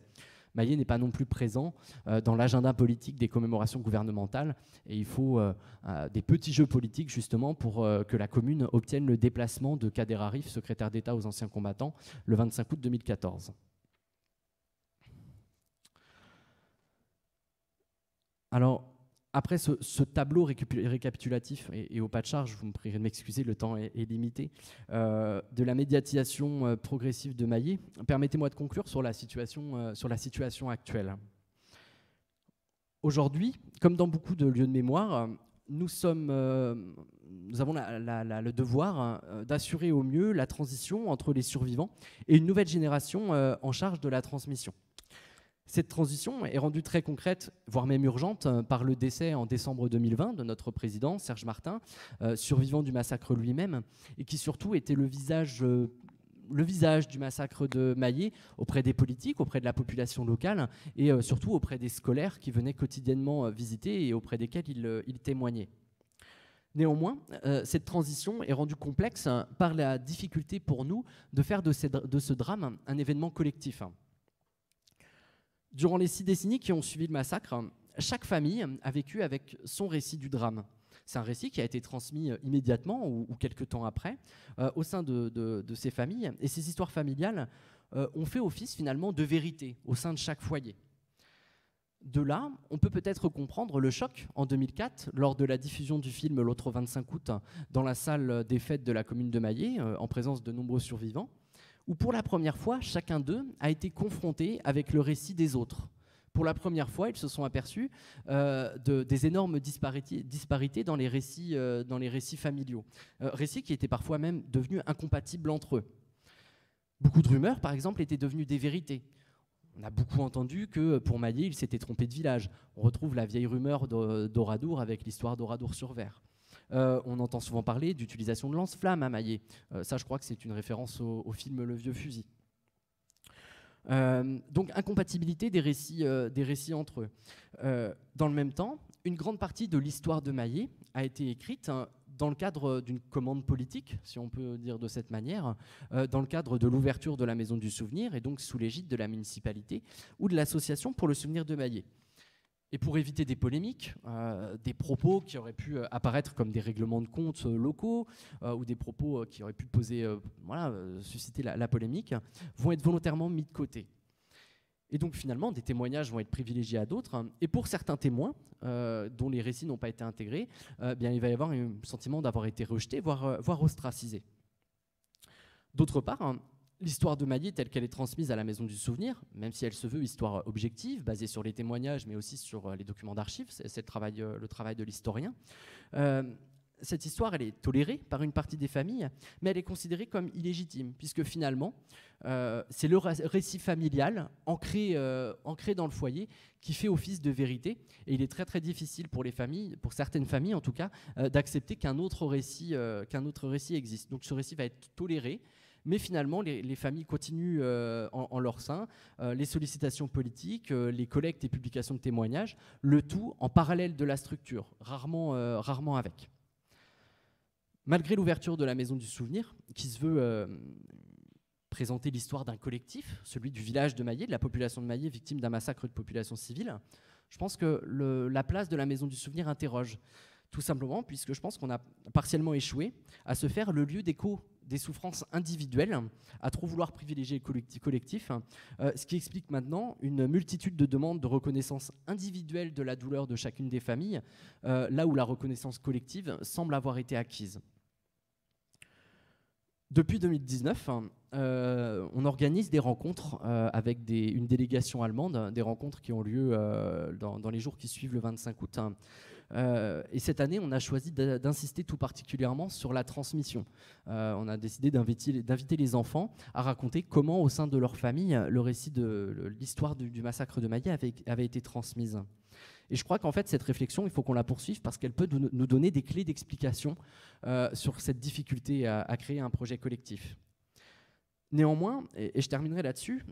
Maillet n'est pas non plus présent euh, dans l'agenda politique des commémorations gouvernementales et il faut des petits jeux politiques justement pour que la commune obtienne le déplacement de Kader Arif, secrétaire d'État aux anciens combattants, le 25 août 2014. Alors, après ce, tableau récapitulatif, et, au pas de charge, vous me prierez de m'excuser, le temps est, limité, euh, de la médiatisation euh, progressive de Maillet, permettez-moi de conclure euh, sur la situation, actuelle. Aujourd'hui, comme dans beaucoup de lieux de mémoire, nous, avons le devoir d'assurer au mieux la transition entre les survivants et une nouvelle génération en charge de la transmission. Cette transition est rendue très concrète, voire même urgente, euh, par le décès en décembre 2020 de notre président, Serge Martin, euh, survivant du massacre lui-même, et qui surtout était le visage... Euh, du massacre de Maillet auprès des politiques, auprès de la population locale et surtout auprès des scolaires qui venaient quotidiennement visiter et auprès desquels il, témoignait. Néanmoins, cette transition est rendue complexe hein, par la difficulté pour nous de faire de ce drame un événement collectif. Hein. Durant les six décennies qui ont suivi le massacre, chaque famille a vécu avec son récit du drame. C'est un récit qui a été transmis euh, immédiatement ou, quelques temps après euh, au sein de, ces familles. Et ces histoires familiales euh, ont fait office finalement de vérité au sein de chaque foyer. De là, on peut peut-être comprendre le choc en 2004 lors de la diffusion du film L'autre 25 août dans la salle des fêtes de la commune de Maillé, en présence de nombreux survivants où pour la première fois, chacun d'eux a été confronté avec le récit des autres. Pour la première fois, ils se sont aperçus euh, des énormes disparités, dans, les récits, euh, familiaux. Euh, récits qui étaient parfois même devenus incompatibles entre eux. Beaucoup de rumeurs, par exemple, étaient devenues des vérités. On a beaucoup entendu que pour Maillé, il s'était trompé de village. On retrouve la vieille rumeur d'Oradour avec l'histoire d'Oradour sur Vert. Euh, on entend souvent parler d'utilisation de lance-flammes à Maillet. Euh, ça, je crois que c'est une référence au, film Le Vieux Fusil. Euh, donc incompatibilité des récits, entre eux. dans le même temps, une grande partie de l'histoire de Maillet a été écrite hein, dans le cadre d'une commande politique, si on peut dire de cette manière, dans le cadre de l'ouverture de la Maison du Souvenir et donc sous l'égide de la municipalité ou de l'Association pour le souvenir de Maillet. Et pour éviter des polémiques, euh, des propos qui auraient pu euh, apparaître comme des règlements de compte euh, locaux ou des propos qui auraient pu poser, voilà, susciter la, polémique, vont être volontairement mis de côté. Et donc finalement, des témoignages vont être privilégiés à d'autres. Et pour certains témoins, dont les récits n'ont pas été intégrés, eh bien il va y avoir un sentiment d'avoir été rejeté, voire, voire ostracisé. D'autre part, L'histoire de Mali, telle qu'elle est transmise à la Maison du Souvenir, même si elle se veut histoire euh, objective, basée sur les témoignages, mais aussi sur euh, les documents d'archives, c'est euh, le travail, de l'historien, cette histoire, elle est tolérée par une partie des familles, mais elle est considérée comme illégitime, puisque finalement, c'est le récit familial ancré, dans le foyer qui fait office de vérité, et il est très très difficile pour les familles, pour certaines familles en tout cas, d'accepter qu'un autre récit existe. Donc ce récit va être toléré, mais finalement, les, familles continuent euh, en, leur sein, euh, les sollicitations politiques, euh, les collectes et publications de témoignages, le tout en parallèle de la structure, rarement, rarement avec. Malgré l'ouverture de la Maison du Souvenir, qui se veut présenter l'histoire d'un collectif, celui du village de Maillé, de la population de Maillé victime d'un massacre de population civile, je pense que la place de la Maison du Souvenir interroge tout simplement puisque je pense qu'on a partiellement échoué à se faire le lieu d'écho des souffrances individuelles, à trop vouloir privilégier le collectif, euh, ce qui explique maintenant une multitude de demandes de reconnaissance individuelle de la douleur de chacune des familles, euh, là où la reconnaissance collective semble avoir été acquise. Depuis 2019, hein, euh, on organise des rencontres avec une délégation allemande, hein, des rencontres qui ont lieu dans, les jours qui suivent le 25 août. Hein. Euh, et cette année, on a choisi d'insister tout particulièrement sur la transmission. Euh, on a décidé d'inviter les enfants à raconter comment, au sein de leur famille, le récit de l'histoire du, massacre de Maillet avait, été transmise. Et je crois qu'en fait, cette réflexion, il faut qu'on la poursuive parce qu'elle peut nous donner des clés d'explication euh, sur cette difficulté à, créer un projet collectif. Néanmoins, et, je terminerai là-dessus,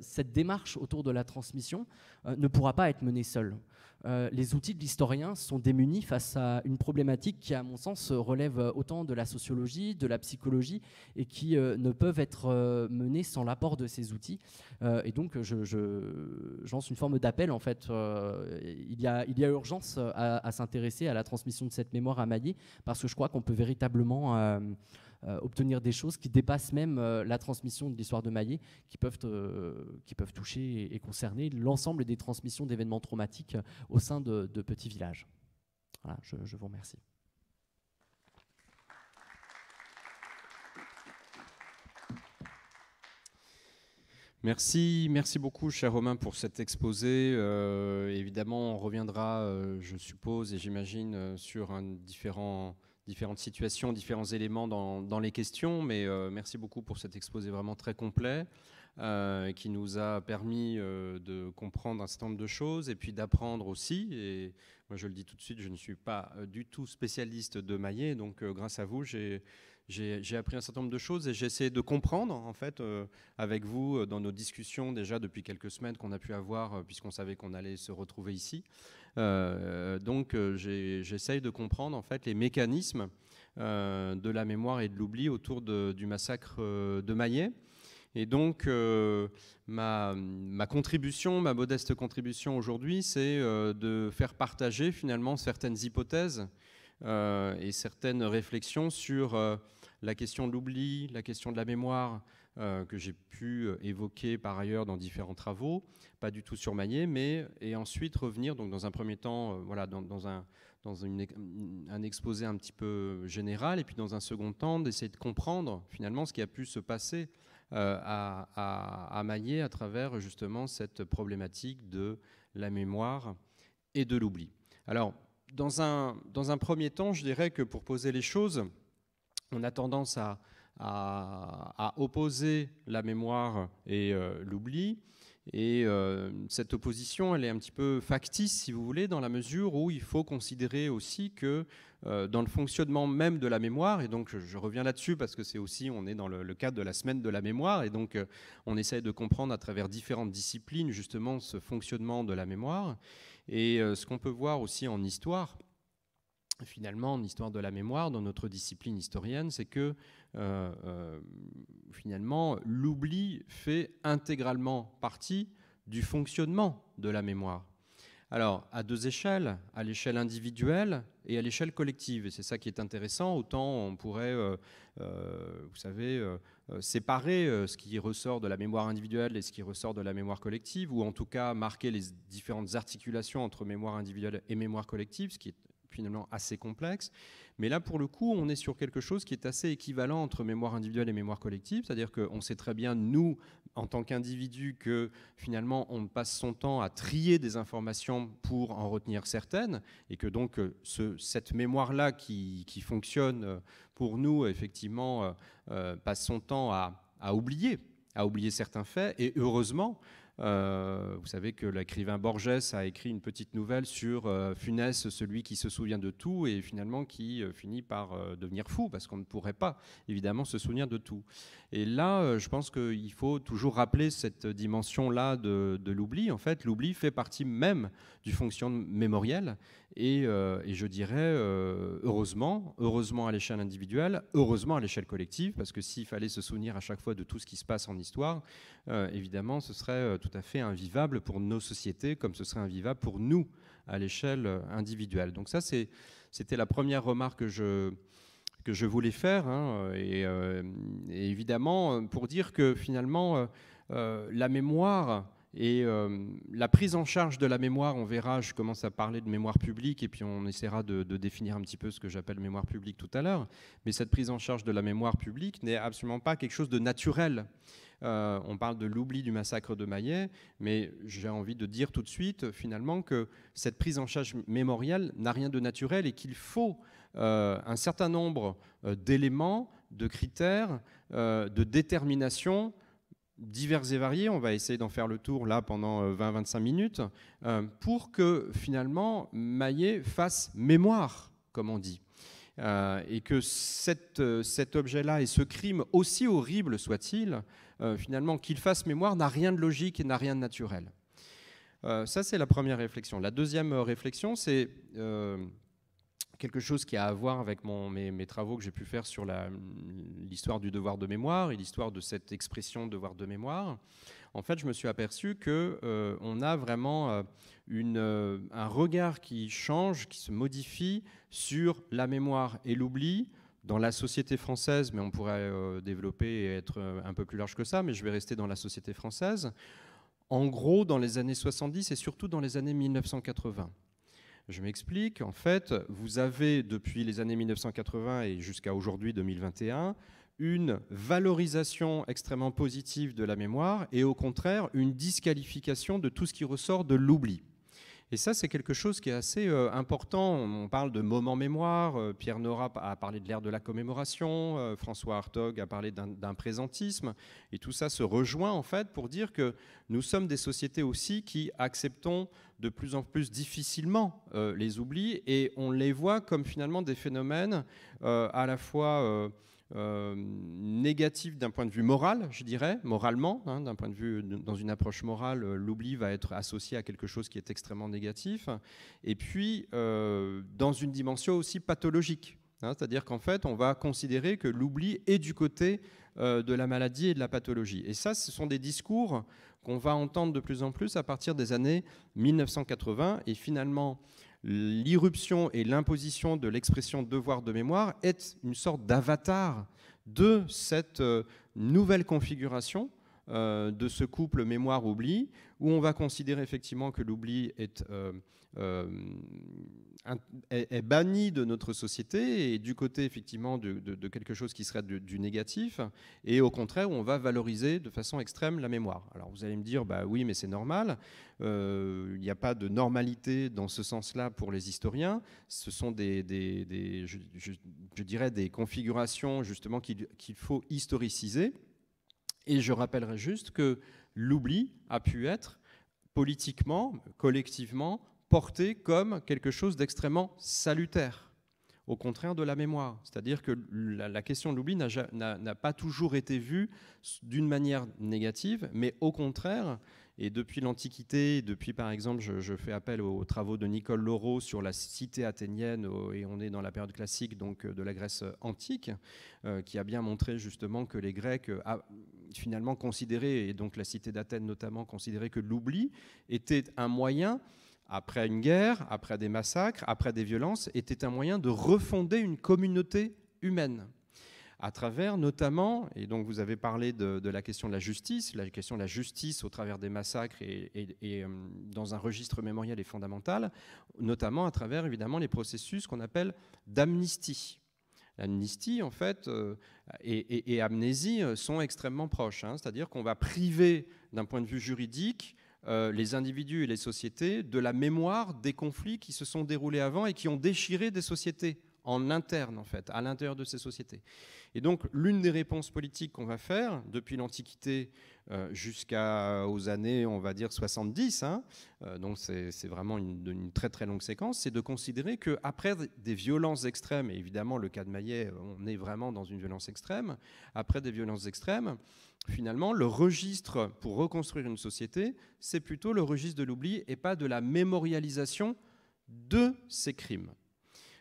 cette démarche autour de la transmission ne pourra pas être menée seule. Euh, les outils de l'historien sont démunis face à une problématique qui, à mon sens, relève euh, autant de la sociologie, de la psychologie, et qui euh, ne peuvent être menées sans l'apport de ces outils. et donc, je, lance une forme d'appel, en fait. il, y a, urgence à, s'intéresser à la transmission de cette mémoire à Maillé, parce que je crois qu'on peut véritablement... Euh, obtenir des choses qui dépassent même euh, la transmission de l'histoire de Maillet, qui peuvent, euh, qui peuvent toucher et, concerner l'ensemble des transmissions d'événements traumatiques au sein de, de petits villages. Voilà, je, vous remercie. Merci, merci beaucoup, cher Romain, pour cet exposé. évidemment, on reviendra, je suppose et j'imagine, sur un différent différentes situations, différents éléments dans, les questions, mais euh, merci beaucoup pour cet exposé vraiment très complet euh, qui nous a permis euh, de comprendre un certain nombre de choses et puis d'apprendre aussi. Et moi, je le dis tout de suite, je ne suis pas du tout spécialiste de Maillet, donc grâce à vous, j'ai j'ai appris un certain nombre de choses et j'essaie essayé de comprendre, en fait, euh, avec vous, euh, dans nos discussions déjà depuis quelques semaines qu'on a pu avoir, euh, puisqu'on savait qu'on allait se retrouver ici. donc, j'essaye de comprendre, en fait, les mécanismes de la mémoire et de l'oubli autour du massacre de Maillet. Et donc, ma, contribution, ma modeste contribution aujourd'hui, c'est de faire partager finalement certaines hypothèses euh, et certaines réflexions sur euh, la question de l'oubli, la question de la mémoire, euh, que j'ai pu évoquer par ailleurs dans différents travaux, pas du tout sur Maillet, mais et ensuite revenir donc dans un premier temps, voilà, dans, un dans un exposé un petit peu général, et puis dans un second temps d'essayer de comprendre finalement ce qui a pu se passer à, à, à, Maillet à travers justement cette problématique de la mémoire et de l'oubli. Alors dans un, dans un premier temps, je dirais que pour poser les choses, on a tendance à, à, opposer la mémoire et euh, l'oubli. Et euh, cette opposition, elle est un petit peu factice, si vous voulez, dans la mesure où il faut considérer aussi que euh, dans le fonctionnement même de la mémoire, et donc je, reviens là-dessus parce que c'est aussi, on est dans le, le, cadre de la semaine de la mémoire, et donc on essaye de comprendre à travers différentes disciplines justement ce fonctionnement de la mémoire. Et euh, ce qu'on peut voir aussi en histoire, finalement, en histoire de la mémoire, dans notre discipline historienne, c'est que euh, euh, finalement, l'oubli fait intégralement partie du fonctionnement de la mémoire. Alors, à deux échelles, à l'échelle individuelle et à l'échelle collective. Et c'est ça qui est intéressant. Autant on pourrait, euh, euh, vous savez, euh, séparer ce qui ressort de la mémoire individuelle et ce qui ressort de la mémoire collective, ou en tout cas marquer les différentes articulations entre mémoire individuelle et mémoire collective, ce qui est finalement assez complexe. Mais là, pour le coup, on est sur quelque chose qui est assez équivalent entre mémoire individuelle et mémoire collective, c'est-à-dire qu'on sait très bien, nous, en tant qu'individus, que finalement, on passe son temps à trier des informations pour en retenir certaines, et que donc euh, cette mémoire-là qui, fonctionne euh, pour nous, effectivement, euh, passe son temps oublier à oublier certains faits, et heureusement, euh, vous savez que l'écrivain Borges a écrit une petite nouvelle sur funesse euh, Funès, celui qui se souvient de tout et finalement qui euh, finit par devenir fou parce qu'on ne pourrait pas évidemment se souvenir de tout. Et là, je pense qu'il faut toujours rappeler cette dimension-là de, de l'oubli. En fait, l'oubli fait partie même du fonctionnement mémoriel euh, et, je dirais euh, heureusement, heureusement à l'échelle individuelle, heureusement à l'échelle collective, parce que s'il fallait se souvenir à chaque fois de tout ce qui se passe en histoire, euh, évidemment ce serait tout à fait invivable pour nos sociétés, comme ce serait invivable pour nous à l'échelle individuelle. Donc ça, c'était la première remarque que je, voulais faire, hein, et, évidemment pour dire que finalement la mémoire et euh, la prise en charge de la mémoire, on verra, je commence à parler de mémoire publique et puis on essaiera de, définir un petit peu ce que j'appelle mémoire publique tout à l'heure, mais cette prise en charge de la mémoire publique n'est absolument pas quelque chose de naturel. Euh, on parle de l'oubli du massacre de Maillet, mais j'ai envie de dire tout de suite finalement que cette prise en charge mémorielle n'a rien de naturel et qu'il faut euh, un certain nombre d'éléments, de critères, de détermination divers et variés. On va essayer d'en faire le tour là pendant 20-25 euh, minutes euh, pour que finalement Maillet fasse mémoire, comme on dit. Euh, et que cet objet-là et ce crime, aussi horrible soit-il, finalement, qu'il fasse mémoire, n'a rien de logique et n'a rien de naturel. ça, c'est la première réflexion. La deuxième réflexion, c'est quelque chose qui a à voir avec mon, mes, travaux que j'ai pu faire sur l'histoire du devoir de mémoire et l'histoire de cette expression devoir de mémoire. En fait, je me suis aperçu que euh, on a vraiment euh, une, euh, un regard qui change, qui se modifie sur la mémoire et l'oubli dans la société française, mais on pourrait développer et être un peu plus large que ça, mais je vais rester dans la société française. En gros, dans les années 70 et surtout dans les années 1980. Je m'explique. En fait, vous avez depuis les années 1980 et jusqu'à aujourd'hui 2021 une valorisation extrêmement positive de la mémoire et au contraire une disqualification de tout ce qui ressort de l'oubli. Et ça, c'est quelque chose qui est assez euh, important. On parle de moment mémoire. Euh, Pierre Nora a parlé de l'ère de la commémoration. Euh, François Hartog a parlé d'un présentisme. Et tout ça se rejoint, en fait, pour dire que nous sommes des sociétés aussi qui acceptons de plus en plus difficilement les oublis et on les voit comme finalement des phénomènes à la fois euh, négatif d'un point de vue moral, je dirais, moralement, hein, d'un point de vue, dans une approche morale, euh, l'oubli va être associé à quelque chose qui est extrêmement négatif, et puis euh, dans une dimension aussi pathologique, hein, c'est-à-dire qu'en fait, on va considérer que l'oubli est du côté de la maladie et de la pathologie. Et ça, ce sont des discours qu'on va entendre de plus en plus à partir des années 1980, et finalement, l'irruption et l'imposition de l'expression devoir de mémoire est une sorte d'avatar de cette euh, nouvelle configuration euh, de ce couple mémoire-oubli, où on va considérer effectivement que l'oubli est, euh, euh, banni de notre société et du côté effectivement de, quelque chose qui serait du, négatif, et au contraire on va valoriser de façon extrême la mémoire. Alors vous allez me dire, bah oui mais c'est normal, il n'y a pas de normalité dans ce sens-là pour les historiens, ce sont des, je, dirais des configurations justement qu'il faut historiciser. Et je rappellerai juste que l'oubli a pu être politiquement, collectivement, porté comme quelque chose d'extrêmement salutaire, au contraire de la mémoire. C'est-à-dire que la, la, question de l'oubli n'a pas toujours été vue d'une manière négative, mais au contraire, et depuis l'Antiquité, depuis par exemple, je, fais appel aux travaux de Nicole Laureau sur la cité athénienne, et on est dans la période classique donc euh, de la Grèce euh, antique, euh, qui a bien montré justement que les Grecs finalement considéré, et donc la cité d'Athènes notamment, considéré que l'oubli était un moyen après une guerre, après des massacres, après des violences, était un moyen de refonder une communauté humaine à travers notamment, et donc vous avez parlé de, la question de la justice, la question de la justice au travers des massacres et, euh, dans un registre mémoriel est fondamental, notamment à travers évidemment les processus qu'on appelle d'amnistie. L'amnistie, en fait, euh, et, amnésie euh, sont extrêmement proches, hein. c'est-à-dire qu'on va priver d'un point de vue juridique les individus et les sociétés de la mémoire des conflits qui se sont déroulés avant et qui ont déchiré des sociétés en interne, en fait, à l'intérieur de ces sociétés. Et donc l'une des réponses politiques qu'on va faire depuis l'Antiquité euh, jusqu'aux années, on va dire, 70, hein, euh, donc c'est vraiment une, très très longue séquence, c'est de considérer qu'après des violences extrêmes, et évidemment le cas de Maillet, on est vraiment dans une violence extrême, après des violences extrêmes, finalement, le registre pour reconstruire une société, c'est plutôt le registre de l'oubli et pas de la mémorialisation de ces crimes.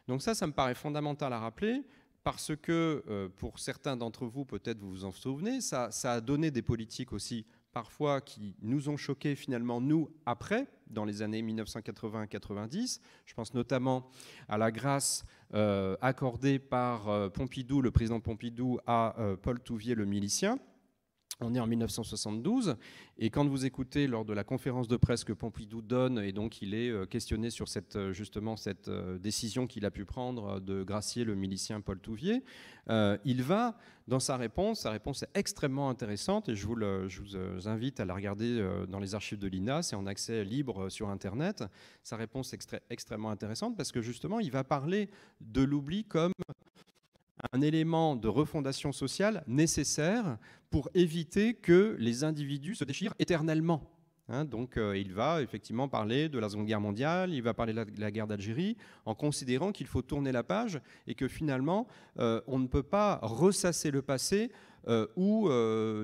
Donc ça, ça me paraît fondamental à rappeler parce que euh, pour certains d'entre vous, peut-être vous vous en souvenez, ça, a donné des politiques aussi parfois qui nous ont choqués finalement, nous, après, dans les années 1980-90. Je pense notamment à la grâce euh, accordée par euh, Pompidou, le président Pompidou, à Paul Touvier, le milicien. On est en 1972, et quand vous écoutez lors de la conférence de presse que Pompidou donne, et donc il est euh, questionné sur cette, euh, justement cette euh, décision qu'il a pu prendre de gracier le milicien Paul Touvier, il va, dans sa réponse, sa réponse est extrêmement intéressante, et je vous, invite à la regarder dans les archives de l'INA, c'est en accès libre sur Internet, sa réponse est extrêmement intéressante, parce que justement, il va parler de l'oubli comme un élément de refondation sociale nécessaire pour éviter que les individus se déchirent éternellement. Hein, donc euh, il va effectivement parler de la Seconde Guerre mondiale, il va parler de la, guerre d'Algérie, en considérant qu'il faut tourner la page et que finalement euh, on ne peut pas ressasser le passé euh, ou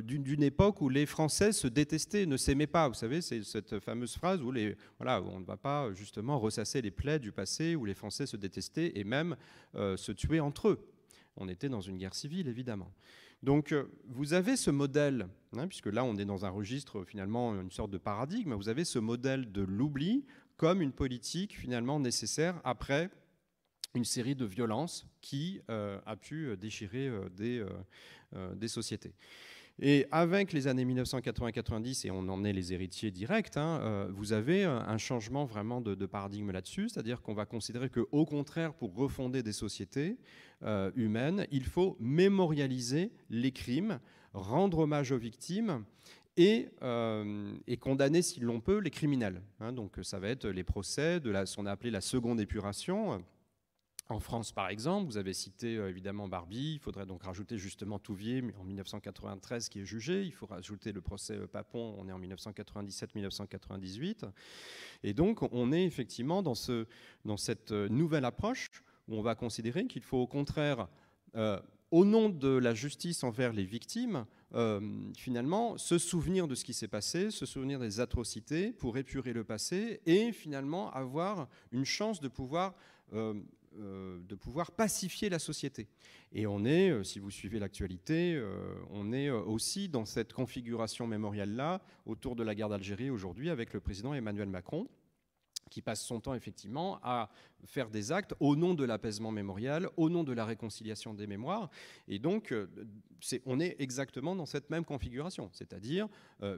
d'une époque où les Français se détestaient, ne s'aimaient pas. Vous savez, c'est cette fameuse phrase où, les, voilà, on ne va pas justement ressasser les plaies du passé où les Français se détestaient et même se tuaient entre eux on était dans une guerre civile, évidemment. Donc euh, vous avez ce modèle, hein, puisque là on est dans un registre euh, finalement, une sorte de paradigme, vous avez ce modèle de l'oubli comme une politique finalement nécessaire après une série de violences qui euh, a pu déchirer des sociétés. Et avec les années 1980-90, et on en est les héritiers directs, hein, euh, vous avez euh, un changement vraiment de, paradigme là-dessus, c'est-à-dire qu'on va considérer que, au contraire, pour refonder des sociétés euh, humaines, il faut mémorialiser les crimes, rendre hommage aux victimes et, condamner, si l'on peut, les criminels. Hein. donc ça va être les procès de ce qu'on a appelé la seconde épuration. En France, par exemple, vous avez cité euh, évidemment Barbie, il faudrait donc rajouter justement Touvier en 1993 qui est jugé, il faut rajouter le procès euh, Papon, on est en 1997-1998. Et donc on est effectivement dans, ce, dans cette euh, nouvelle approche où on va considérer qu'il faut au contraire, au nom de la justice envers les victimes, finalement, se souvenir de ce qui s'est passé, se souvenir des atrocités pour épurer le passé et finalement avoir une chance de pouvoir euh, de pouvoir pacifier la société. Et on est, euh, si vous suivez l'actualité, euh, on est aussi dans cette configuration mémorielle-là autour de la guerre d'Algérie aujourd'hui avec le président Emmanuel Macron qui passe son temps effectivement à faire des actes au nom de l'apaisement mémorial, au nom de la réconciliation des mémoires. Et donc, on est exactement dans cette même configuration, c'est-à-dire,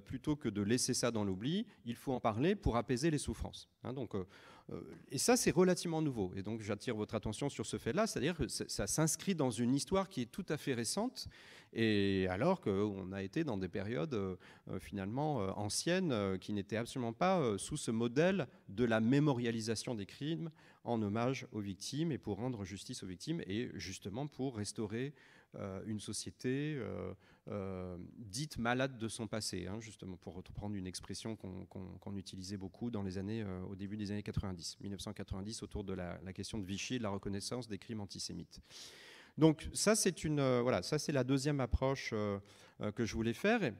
plutôt que de laisser ça dans l'oubli, il faut en parler pour apaiser les souffrances. Hein. donc, euh, et ça, c'est relativement nouveau. Et donc, j'attire votre attention sur ce fait-là, c'est-à-dire que ça s'inscrit dans une histoire qui est tout à fait récente, et alors qu'on a été dans des périodes euh, finalement euh, anciennes qui n'étaient absolument pas sous ce modèle de la mémorialisation des crimes en hommage aux victimes et pour rendre justice aux victimes, et justement pour restaurer une société euh, dite malade de son passé, hein, justement pour reprendre une expression qu'on utilisait beaucoup dans les années, euh, au début des années 90, 1990, autour de la, question de Vichy et de la reconnaissance des crimes antisémites. Donc ça, c'est euh, voilà, c'est la deuxième approche que je voulais faire.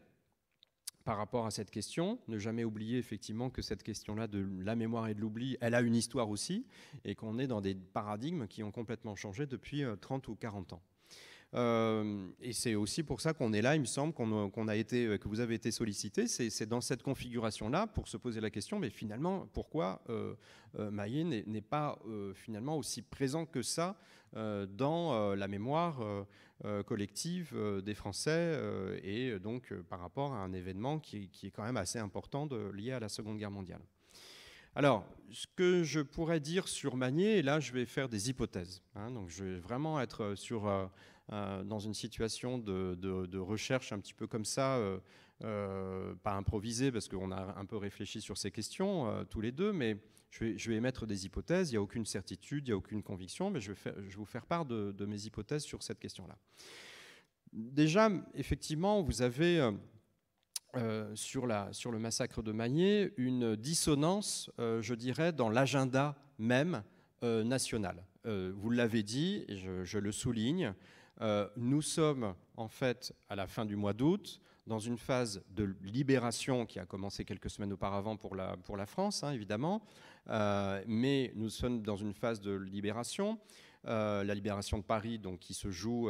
par rapport à cette question, ne jamais oublier effectivement que cette question-là de la mémoire et de l'oubli, elle a une histoire aussi, et qu'on est dans des paradigmes qui ont complètement changé depuis 30 ou 40 ans et c'est aussi pour ça qu'on est là, il me semble, qu'on euh, a été, euh, que vous avez été sollicité. C'est dans cette configuration-là pour se poser la question, mais finalement, pourquoi euh, Maillet n'est pas finalement aussi présent que ça dans la mémoire collective des Français et donc par rapport à un événement qui, est quand même assez important lié à la Seconde Guerre mondiale. Alors, ce que je pourrais dire sur Maillet, et là je vais faire des hypothèses, hein, donc je vais vraiment être sur euh, dans une situation de, recherche un petit peu comme ça, euh, euh, pas improvisée, parce qu'on a un peu réfléchi sur ces questions tous les deux, mais je vais, émettre des hypothèses, il n'y a aucune certitude, il n'y a aucune conviction, mais je vais, vous faire part de, mes hypothèses sur cette question-là. Déjà, effectivement, vous avez sur, le massacre de Magné une dissonance, je dirais, dans l'agenda même national. vous l'avez dit, je, le souligne, euh, nous sommes en fait à la fin du mois d'août dans une phase de libération qui a commencé quelques semaines auparavant pour la, pour la France, hein, évidemment, euh, mais nous sommes dans une phase de libération. Euh, la libération de Paris, donc, qui se joue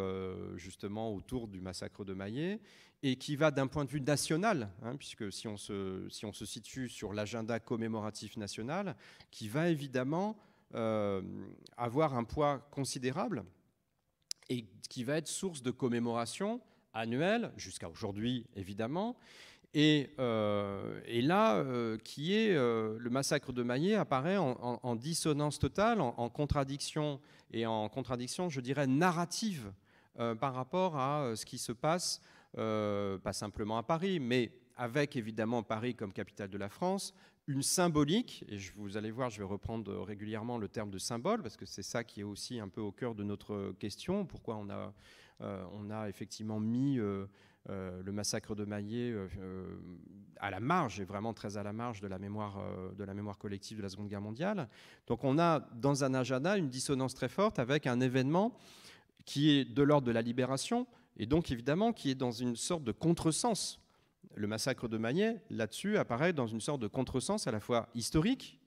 justement autour du massacre de Maillet, et qui va d'un point de vue national, hein, puisque si on, si on se situe sur l'agenda commémoratif national, qui va évidemment avoir un poids considérable et qui va être source de commémoration annuelle, jusqu'à aujourd'hui évidemment, et, euh, là, euh, qui est euh, le massacre de Maillet apparaît en, dissonance totale, en, contradiction et en contradiction, je dirais, narrative par rapport à ce qui se passe, pas simplement à Paris, mais avec évidemment Paris comme capitale de la France, une symbolique, et je, vous allez voir, je vais reprendre régulièrement le terme de symbole, parce que c'est ça qui est aussi un peu au cœur de notre question, pourquoi on a, euh, on a effectivement mis euh, euh, le massacre de Maillet à la marge, et vraiment très à la marge de la, mémoire, de la mémoire collective de la Seconde Guerre mondiale. Donc on a dans un agenda une dissonance très forte avec un événement qui est de l'ordre de la libération, et donc évidemment qui est dans une sorte de contresens le massacre de Magnet, là-dessus, apparaît dans une sorte de contresens à la fois historique,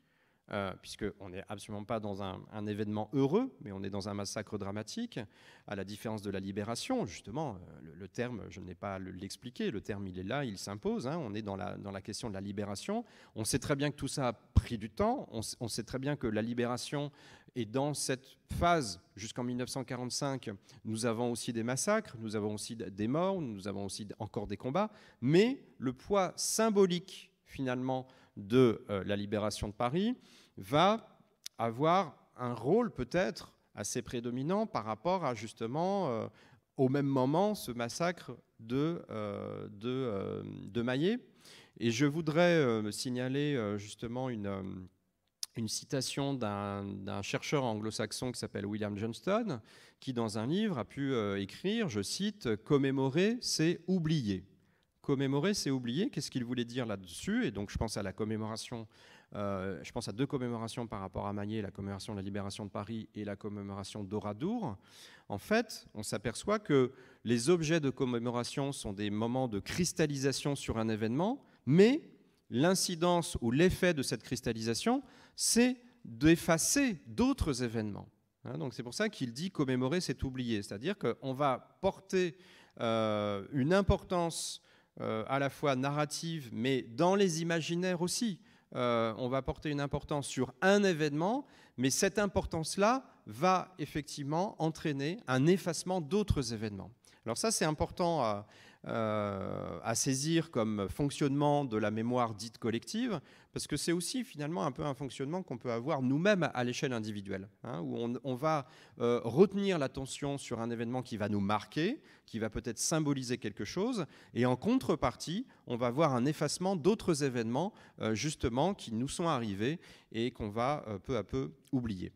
euh, puisqu'on n'est absolument pas dans un, événement heureux, mais on est dans un massacre dramatique, à la différence de la libération, justement, euh, le, terme, je n'ai pas l'expliquer, le terme il est là, il s'impose, hein, on est dans la, question de la libération, on sait très bien que tout ça a pris du temps, on sait très bien que la libération et dans cette phase, jusqu'en 1945, nous avons aussi des massacres, nous avons aussi des morts, nous avons aussi encore des combats, mais le poids symbolique finalement de euh, la libération de Paris va avoir un rôle peut-être assez prédominant par rapport à justement euh, au même moment ce massacre de, euh, de, de Maillet. Et je voudrais signaler justement une une citation d'un chercheur anglo-saxon qui s'appelle William Johnston, qui dans un livre a pu euh, écrire, je cite, Commémorer, c'est oublier. Commémorer, c'est oublier. Qu'est-ce qu'il voulait dire là-dessus Et donc je pense à la commémoration, euh, je pense à deux commémorations par rapport à Manier, la commémoration de la libération de Paris et la commémoration d'Oradour. En fait, on s'aperçoit que les objets de commémoration sont des moments de cristallisation sur un événement, mais l'incidence ou l'effet de cette cristallisation c'est d'effacer d'autres événements. Hein, donc c'est pour ça qu'il dit commémorer, c'est oublier, c'est-à-dire qu'on va porter euh, une importance euh, à la fois narrative, mais dans les imaginaires aussi. Euh, on va porter une importance sur un événement, mais cette importance-là va effectivement entraîner un effacement d'autres événements. Alors ça, c'est important à, euh, à saisir comme fonctionnement de la mémoire dite collective, parce que c'est aussi finalement un peu un fonctionnement qu'on peut avoir nous-mêmes à l'échelle individuelle, hein, où on, va euh, retenir l'attention sur un événement qui va nous marquer, qui va peut-être symboliser quelque chose, et en contrepartie, on va voir un effacement d'autres événements euh, justement qui nous sont arrivés et qu'on va peu à peu oublier.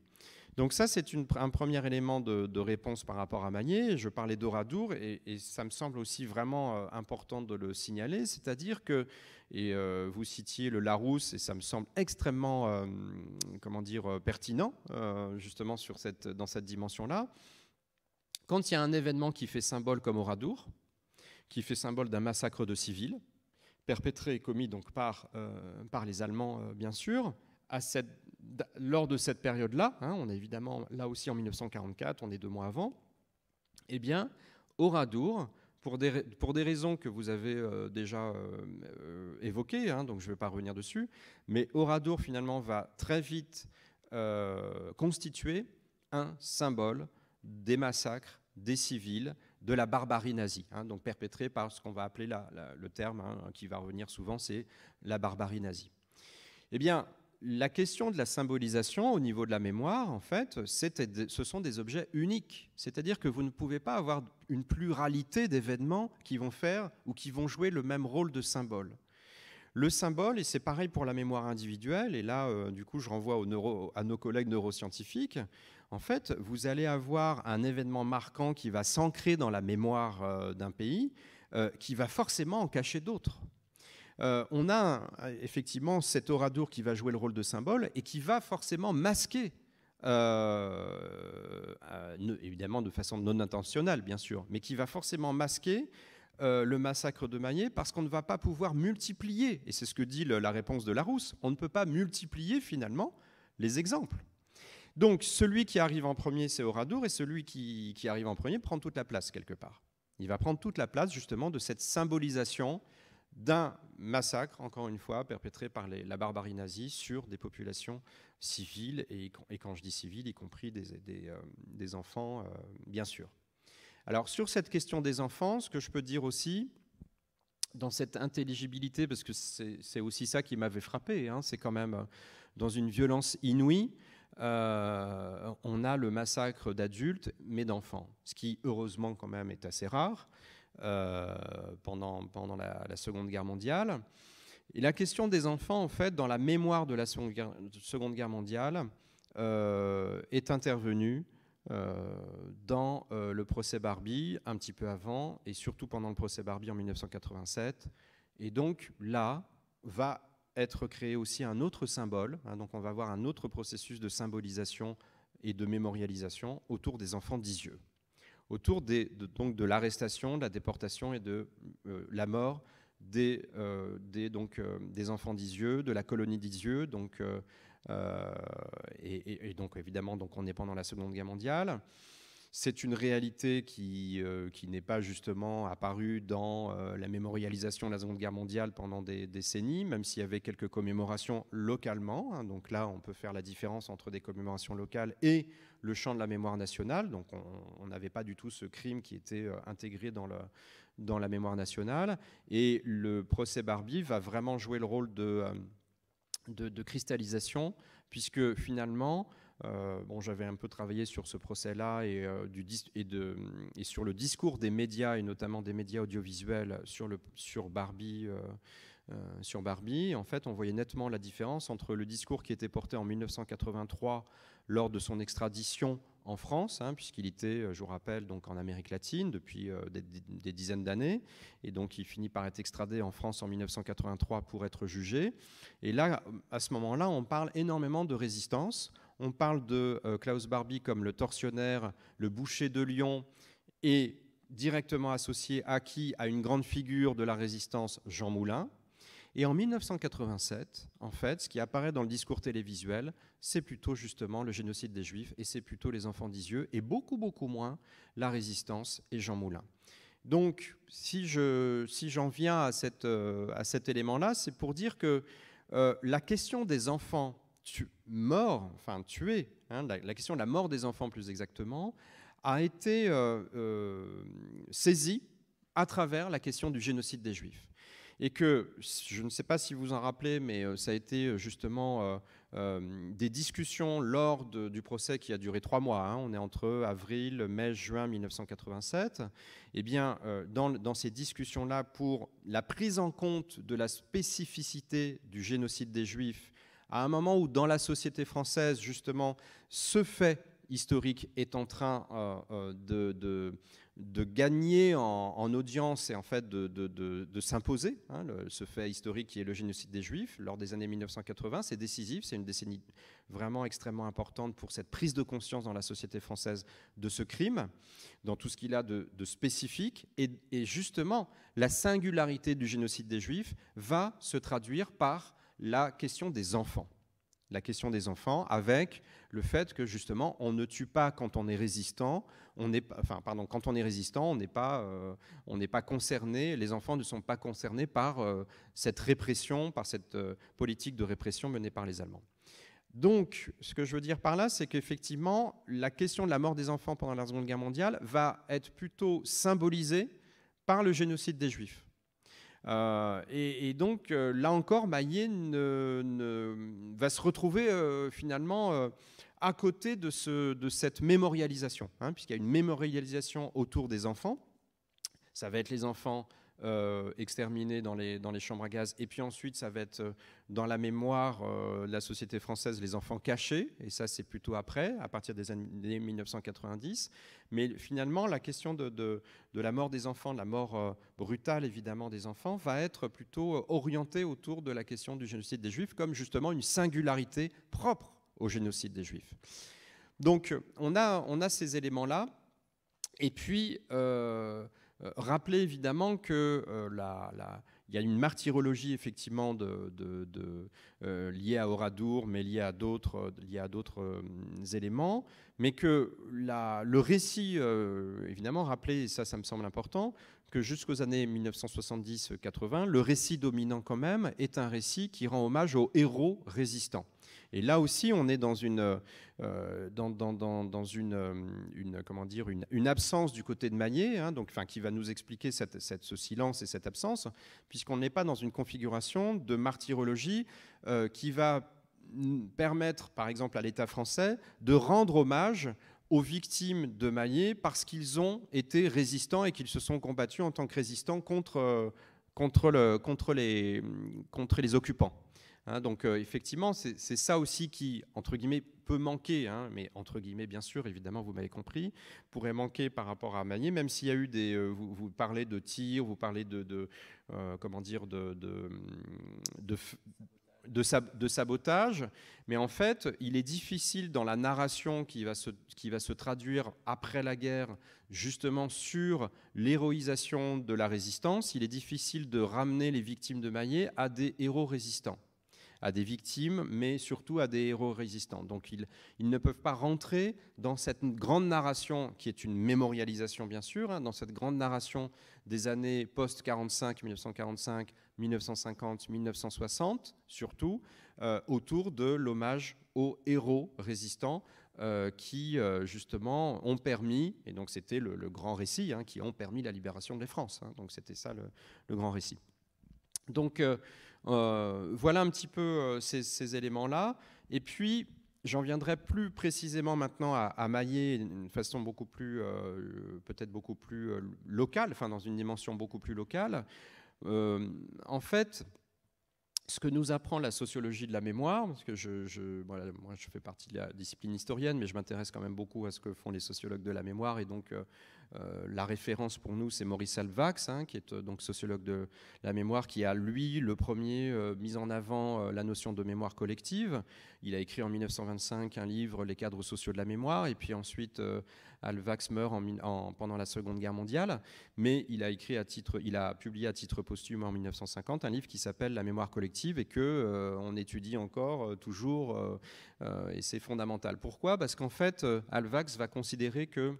Donc ça, c'est un premier élément de, réponse par rapport à Manier, Je parlais d'Oradour et, ça me semble aussi vraiment euh, important de le signaler, c'est-à-dire que, et euh, vous citiez le Larousse et ça me semble extrêmement, euh, comment dire, pertinent justement sur cette, dans cette dimension-là. Quand il y a un événement qui fait symbole comme Oradour, qui fait symbole d'un massacre de civils, perpétré et commis donc par, par les Allemands, bien sûr, à cette lors de cette période-là, hein, on est évidemment là aussi en 1944, on est deux mois avant, eh bien, Oradour, pour des, raisons que vous avez euh, déjà euh, euh, évoquées, hein, donc je ne vais pas revenir dessus, mais Oradour finalement va très vite constituer un symbole des massacres des civils, de la barbarie nazie, hein, donc perpétré par ce qu'on va appeler là le terme qui va revenir souvent, c'est la barbarie nazie. Eh bien, la question de la symbolisation au niveau de la mémoire, en fait, ce sont des objets uniques. C'est-à-dire que vous ne pouvez pas avoir une pluralité d'événements qui vont faire ou qui vont jouer le même rôle de symbole. Le symbole, et c'est pareil pour la mémoire individuelle, et là, euh, du coup, je renvoie à nos collègues neuroscientifiques, en fait, vous allez avoir un événement marquant qui va s'ancrer dans la mémoire euh, d'un pays, euh, qui va forcément en cacher d'autres. Euh, on a effectivement cet oradour qui va jouer le rôle de symbole et qui va forcément masquer euh, euh, évidemment de façon non intentionnelle, bien sûr, mais qui va forcément masquer le massacre de Maillet parce qu'on ne va pas pouvoir multiplier, et c'est ce que dit la réponse de Larousse, on ne peut pas multiplier finalement les exemples. Donc celui qui arrive en premier, c'est Oradour, et celui qui, arrive en premier prend toute la place quelque part. Il va prendre toute la place justement de cette symbolisation d'un massacre, encore une fois, perpétré par la barbarie nazie sur des populations civiles, et, quand je dis civiles, y compris des, euh, enfants, euh, bien sûr. Alors sur cette question des enfants, ce que je peux dire aussi, dans cette intelligibilité, parce que c'est aussi ça qui m'avait frappé, hein, c'est quand même euh, dans une violence inouïe, on a le massacre d'adultes, mais d'enfants, ce qui heureusement quand même est assez rare. Euh, pendant, pendant la, Seconde Guerre mondiale. Et la question des enfants, en fait, dans la mémoire de la Seconde Guerre, mondiale, euh, est intervenue euh, dans le procès Barbie, un petit peu avant, et surtout pendant le procès Barbie en 1987. Et donc là, va être créé aussi un autre symbole. Hein, donc on va avoir un autre processus de symbolisation et de mémorialisation autour des enfants d'Izieux autour de, donc de l'arrestation, de la déportation et de euh, la mort euh, euh, des, enfants d'Isieux, de la colonie d'Isieux, et, donc évidemment donc on est pendant la Seconde Guerre mondiale. C'est une réalité euh, qui, n'est pas justement apparue dans euh, la mémorialisation de la Seconde Guerre mondiale pendant des décennies, même s'il y avait quelques commémorations localement. Hein. donc là, on peut faire la différence entre des commémorations locales et le champ de la mémoire nationale. Donc on n'avait pas du tout ce crime qui était euh, intégré dans, la mémoire nationale. Et le procès Barbie va vraiment jouer le rôle de cristallisation, puisque finalement, euh, bon, j'avais un peu travaillé sur ce procès-là euh, et, sur le discours des médias, et notamment des médias audiovisuels, sur, euh, sur Barbie. en fait, on voyait nettement la différence entre le discours qui était porté en 1983 lors de son extradition en France, hein, puisqu'il était, je vous rappelle, donc en Amérique latine depuis des, dizaines d'années, et donc il finit par être extradé en France en 1983 pour être jugé. Et là, à ce moment-là, on parle énormément de résistance, on parle de euh, Klaus Barbie comme le tortionnaire, le boucher de Lyon, et directement associé à qui À une grande figure de la résistance, Jean Moulin. Et en 1987, en fait, ce qui apparaît dans le discours télévisuel, c'est plutôt justement le génocide des Juifs et c'est plutôt les enfants d'Isieux et beaucoup, beaucoup moins la résistance et Jean Moulin. Donc, si, je, si j'en viens à, cette, euh, à cet élément-là, c'est pour dire que euh, la question des enfants mort, enfin tué, hein, la, question de la mort des enfants plus exactement, a été euh, euh, saisie à travers la question du génocide des Juifs. Et que, je ne sais pas si vous en rappelez, mais euh, ça a été justement des discussions lors du procès qui a duré trois mois, hein. on est entre avril, mai, juin 1987, et eh bien dans ces discussions-là, pour la prise en compte de la spécificité du génocide des Juifs à un moment où dans la société française, justement, ce fait historique est en train euh, euh, de, de, gagner en, audience et en fait de, s'imposer. Hein, ce fait historique qui est le génocide des Juifs lors des années 1980, c'est décisif, c'est une décennie vraiment extrêmement importante pour cette prise de conscience dans la société française de ce crime, dans tout ce qu'il a de, spécifique. Et, et justement, la singularité du génocide des Juifs va se traduire par la question des enfants. La question des enfants avec le fait que justement on ne tue pas quand on est résistant, on enfin pardon, quand on est résistant, on n'est pas, euh, pas concerné, les enfants ne sont pas concernés par euh, cette répression, par cette euh, politique de répression menée par les Allemands. Donc, ce que je veux dire par là, c'est qu'effectivement, la question de la mort des enfants pendant la Seconde Guerre mondiale va être plutôt symbolisée par le génocide des Juifs. Euh, et, donc, euh, là encore, Maillet bah, va se retrouver euh, finalement à côté de, cette mémorialisation, hein, puisqu'il y a une mémorialisation autour des enfants. Ça va être les enfants euh, exterminés dans les, dans les chambres à gaz. Et puis ensuite, ça va être euh, dans la mémoire de euh, la société française les enfants cachés, et ça c'est plutôt après, à partir des années 1990. Mais finalement, la question de, de, la mort des enfants, de la mort brutale évidemment des enfants, va être plutôt orientée autour de la question du génocide des Juifs comme justement une singularité propre au génocide des Juifs. Donc on a, on a ces éléments-là. Et puis, euh, rappeler évidemment que euh, il y a une martyrologie effectivement euh, liée à Oradour, mais liée à d'autres, éléments, mais que le récit, évidemment, rappeler et ça, ça me semble important, que jusqu'aux années 1970-80, le récit dominant quand même est un récit qui rend hommage aux héros résistants. Et là aussi, on est dans une, euh, dans, une, euh, une, comment dire, une, absence du côté de Magnier, hein, donc, enfin, qui va nous expliquer cette, ce silence et cette absence, puisqu'on n'est pas dans une configuration de martyrologie euh, qui va permettre, par exemple, à l'État français de rendre hommage aux victimes de Magnier parce qu'ils ont été résistants et qu'ils se sont combattus en tant que résistants contre, contre, contre, les, contre les occupants. Hein, donc euh, effectivement, c'est ça aussi qui, entre guillemets, peut manquer, hein, mais entre guillemets, bien sûr, évidemment, vous m'avez compris, pourrait manquer par rapport à manier même s'il y a eu des... Euh, vous, parlez de tir, vous parlez de... Euh, comment dire De... de, de, sabotage, mais en fait, il est difficile dans la narration qui va se, qui va se traduire après la guerre, justement sur l'héroïsation de la résistance, il est difficile de ramener les victimes de Maillet à des héros résistants à des victimes, mais surtout à des héros résistants. Donc ils, ils ne peuvent pas rentrer dans cette grande narration, qui est une mémorialisation bien sûr, hein, dans cette grande narration des années post-45, 1945, 1950, 1960, surtout, euh, autour de l'hommage aux héros résistants euh, qui euh, justement ont permis, et donc c'était le, grand récit, hein, qui ont permis la libération de la France. Hein. donc c'était ça le, le, grand récit. Donc euh, voilà un petit peu euh, ces, éléments-là. Et puis, J'en viendrai plus précisément maintenant à, mailler d'une façon beaucoup plus, euh, peut-être beaucoup plus locale, enfin dans une dimension beaucoup plus locale. en fait, ce que nous apprend la sociologie de la mémoire, parce que je moi je fais partie de la discipline historienne, mais je m'intéresse quand même beaucoup à ce que font les sociologues de la mémoire, et donc euh, la référence pour nous, c'est Maurice Alvax, hein, qui est euh, donc sociologue de la mémoire, qui a lui le premier euh, mis en avant la notion de mémoire collective. Il a écrit en 1925 un livre, Les cadres sociaux de la mémoire, et puis ensuite Alvax meurt en, pendant la Seconde Guerre mondiale, mais il a écrit à titre, il a publié à titre posthume en 1950 un livre qui s'appelle La mémoire collective et que on étudie encore toujours, et c'est fondamental. Pourquoi Parce qu'en fait, Alvax va considérer que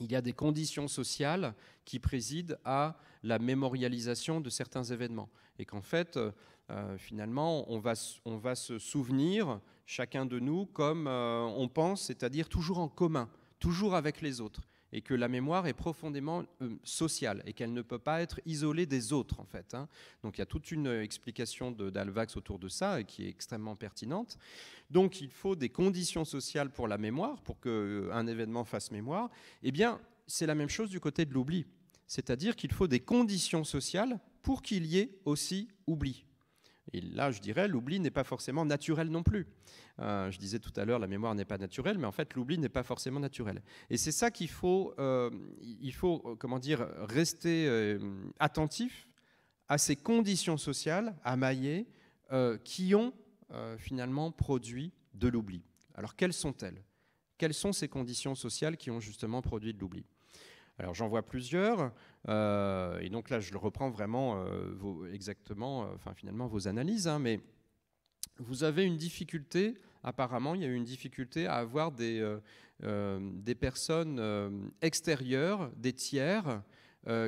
il y a des conditions sociales qui président à la mémorialisation de certains événements. Et qu'en fait, euh, euh, finalement, on va, se souvenir, chacun de nous, comme euh, on pense, c'est-à-dire toujours en commun, toujours avec les autres et que la mémoire est profondément euh, sociale et qu'elle ne peut pas être isolée des autres en fait. Hein. Donc il y a toute une euh, explication d'Alvax autour de ça euh, qui est extrêmement pertinente. Donc il faut des conditions sociales pour la mémoire, pour qu'un événement fasse mémoire. Eh bien c'est la même chose du côté de l'oubli, c'est-à-dire qu'il faut des conditions sociales pour qu'il y ait aussi oubli. Et là, je dirais, l'oubli n'est pas forcément naturel non plus. Euh, je disais tout à l'heure, la mémoire n'est pas naturelle, mais en fait, l'oubli n'est pas forcément naturel. Et c'est ça qu'il faut, euh, il faut, euh, comment dire, rester attentif à ces conditions sociales à mailler, qui ont finalement produit de l'oubli. Alors, quelles sont-elles Quelles sont ces conditions sociales qui ont justement produit de l'oubli Alors, j'en vois plusieurs. Euh, et donc là, je le reprends vraiment euh, exactement, euh, enfin finalement vos analyses, hein, mais vous avez une difficulté, apparemment, il y a eu une difficulté à avoir des, des personnes extérieures, des tiers,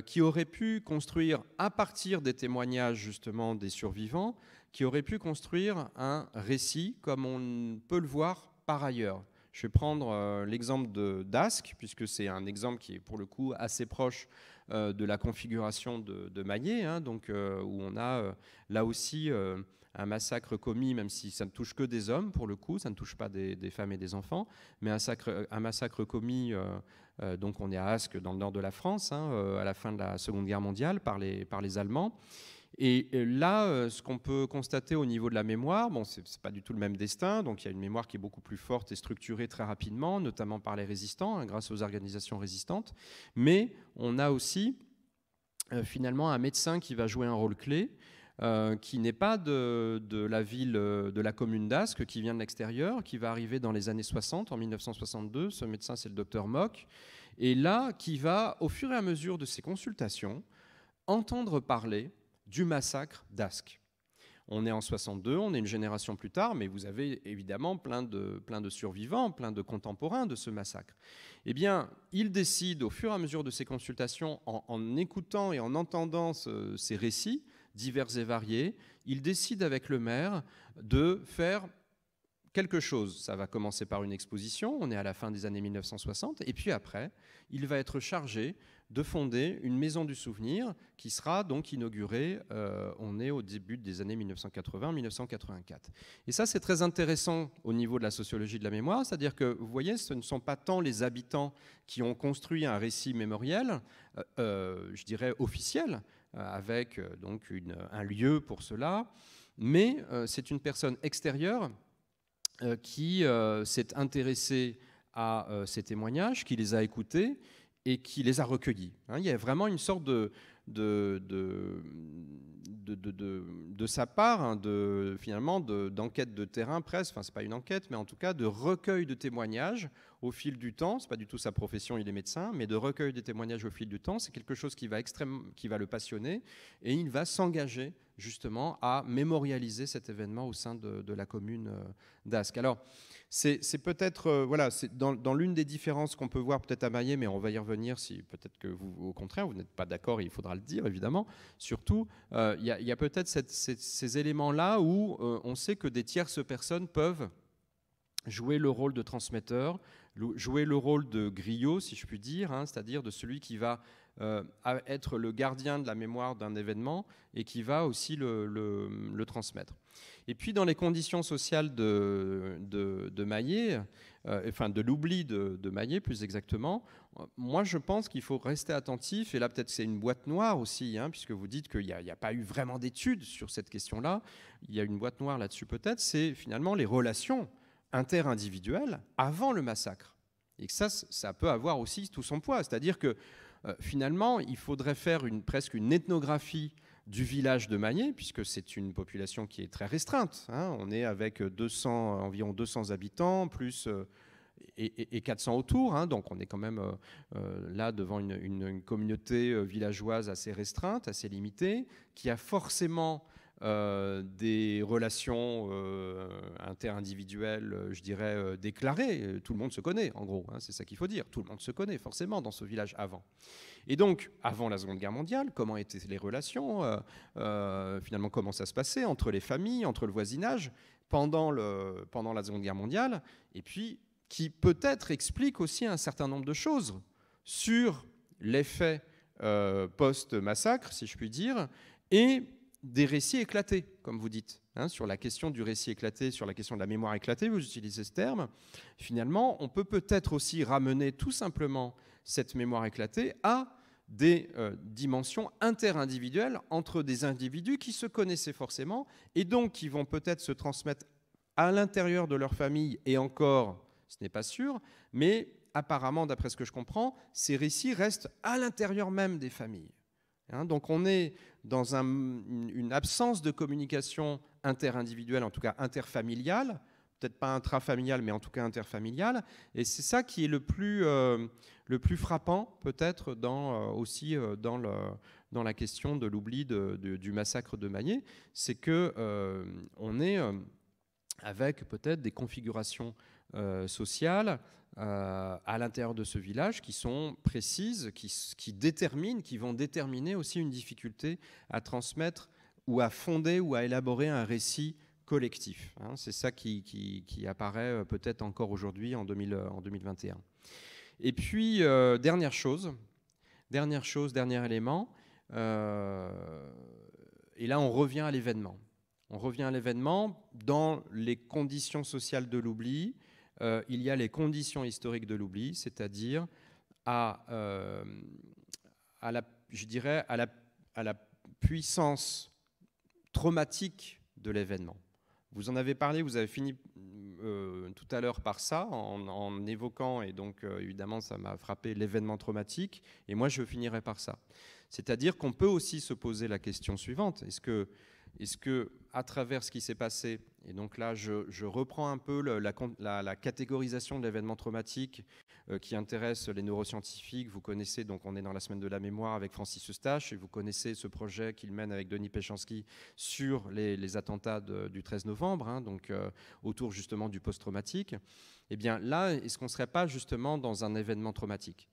qui auraient pu construire, à partir des témoignages justement des survivants, qui auraient pu construire un récit comme on peut le voir par ailleurs. Je vais prendre l'exemple de Dask, puisque c'est un exemple qui est pour le coup assez proche euh, de la configuration de, de Maillet, hein, donc, euh, où on a euh, là aussi un massacre commis, même si ça ne touche que des hommes, pour le coup, ça ne touche pas des, femmes et des enfants, mais un, massacre commis, donc on est à Asque dans le nord de la France, hein, à la fin de la Seconde Guerre mondiale, par les, par les Allemands. Et euh, là, euh, ce qu'on peut constater au niveau de la mémoire, bon, c'est pas du tout le même destin, donc il y a une mémoire qui est beaucoup plus forte et structurée très rapidement, notamment par les résistants, hein, grâce aux organisations résistantes, mais on a aussi euh, finalement un médecin qui va jouer un rôle clé, qui n'est pas de, de, la ville, de la commune d'Asque, qui vient de l'extérieur, qui va arriver dans les années 60, en 1962. Ce médecin, c'est le docteur Mock. Et là, qui va, au fur et à mesure de ses consultations, entendre parler du massacre d'Ask. On est en 62, on est une génération plus tard, mais vous avez évidemment plein de, plein de survivants, plein de contemporains de ce massacre. Eh bien, il décide au fur et à mesure de ses consultations, en, écoutant et en entendant ces récits divers et variés, il décide avec le maire de faire quelque chose. Ça va commencer par une exposition, on est à la fin des années 1960, et puis après, il va être chargé de fonder une maison du souvenir qui sera donc inaugurée, euh, on est au début des années 1980-1984. Et ça, c'est très intéressant au niveau de la sociologie de la mémoire, c'est-à-dire que, vous voyez, ce ne sont pas tant les habitants qui ont construit un récit mémoriel, euh, euh, je dirais officiel, avec donc un lieu pour cela, mais c'est une personne extérieure qui s'est intéressée à ces témoignages, qui les a écoutés, et qui les a recueillis. Hein, il y a vraiment une sorte de, sa part, hein, finalement, d'enquête de terrain, presque, enfin c'est pas une enquête, mais en tout cas de recueil de témoignages au fil du temps, c'est pas du tout sa profession, il est médecin, mais de recueil des témoignages au fil du temps, c'est quelque chose qui va, extrême, qui va le passionner et il va s'engager justement à mémorialiser cet événement au sein de, la commune euh, d'Ascq. Alors, c'est peut-être, euh, voilà, c'est dans, l'une des différences qu'on peut voir peut-être à Maillet, mais on va y revenir si peut-être que vous, au contraire, vous n'êtes pas d'accord, il faudra le dire évidemment. Surtout, euh, il y a, peut-être ces éléments-là où on sait que des tierces personnes peuvent jouer le rôle de transmetteur, jouer le rôle de griot, si je puis dire, hein, c'est-à-dire de celui qui va euh, être le gardien de la mémoire d'un événement et qui va aussi le, transmettre. Et puis dans les conditions sociales de, Maillet, euh, enfin de l'oubli de, Maillet plus exactement, moi je pense qu'il faut rester attentif, et là peut-être c'est une boîte noire aussi, hein, puisque vous dites qu'il n'y a, a, pas eu vraiment d'études sur cette question-là, il y a une boîte noire là-dessus peut-être, c'est finalement les relations interindividuelle avant le massacre. Et que ça, ça peut avoir aussi tout son poids. C'est-à-dire que euh, finalement, il faudrait faire une, presque une ethnographie du village de Magné, puisque c'est une population qui est très restreinte. Hein. On est avec 200, environ 200 habitants, plus... Euh, et, 400 autour, hein. donc on est quand même euh, là devant une, une, communauté villageoise assez restreinte, assez limitée, qui a forcément euh, des relations euh, interindividuelles, euh, je dirais, déclarées. Tout le monde se connaît, en gros, hein, c'est ça qu'il faut dire. Tout le monde se connaît, forcément, dans ce village avant. Et donc, avant la Seconde Guerre mondiale, comment étaient les relations Finalement, comment ça se passait entre les familles, entre le voisinage, pendant, le, pendant la Seconde Guerre mondiale Et puis, qui peut-être explique aussi un certain nombre de choses sur l'effet post-massacre, si je puis dire, et des récits éclatés, comme vous dites. Hein, sur la question du récit éclaté, sur la question de la mémoire éclatée, vous utilisez ce terme. Finalement, on peut peut-être aussi ramener tout simplement cette mémoire éclatée à des dimensions euh, dimensions interindividuelles entre des individus qui se connaissaient forcément et donc qui vont peut-être se transmettre à l'intérieur de leur famille et encore, ce n'est pas sûr, mais apparemment, d'après ce que je comprends, ces récits restent à l'intérieur même des familles. Hein. donc on est dans une absence de communication interindividuelle, en tout cas interfamiliale, peut-être pas intrafamiliale, mais en tout cas interfamiliale. Et c'est ça qui est le plus, euh, le plus frappant, peut-être, dans, euh, aussi euh, dans, dans la question de l'oubli du massacre de Magné, c'est que on est avec peut-être des configurations euh, sociales euh, à l'intérieur de ce village qui sont précises, qui, déterminent, qui vont déterminer aussi une difficulté à transmettre ou à fonder ou à élaborer un récit collectif. Hein. c'est ça qui, apparaît euh, peut-être encore aujourd'hui en, 2021. Et puis, dernière chose, dernière chose, dernier élément, et là on revient à l'événement. On revient à l'événement dans les conditions sociales de l'oubli, euh, il y a les conditions historiques de l'oubli, c'est-à-dire à, euh, à la, je dirais, à la, à la puissance traumatique de l'événement. Vous en avez parlé, vous avez fini euh, tout à l'heure par ça, en, évoquant, et donc évidemment ça m'a frappé l'événement traumatique, et moi je finirai par ça. C'est-à-dire qu'on peut aussi se poser la question suivante, est-ce que est-ce que, à travers ce qui s'est passé, et donc là, je, reprends un peu la, catégorisation de l'événement traumatique euh, qui intéresse les neuroscientifiques. Vous connaissez, donc on est dans la semaine de la mémoire avec Francis Eustache, et vous connaissez ce projet qu'il mène avec Denis Péchanski sur les, attentats du 13 novembre, hein, donc euh, autour justement du post-traumatique. et eh bien là, est-ce qu'on ne serait pas justement dans un événement traumatique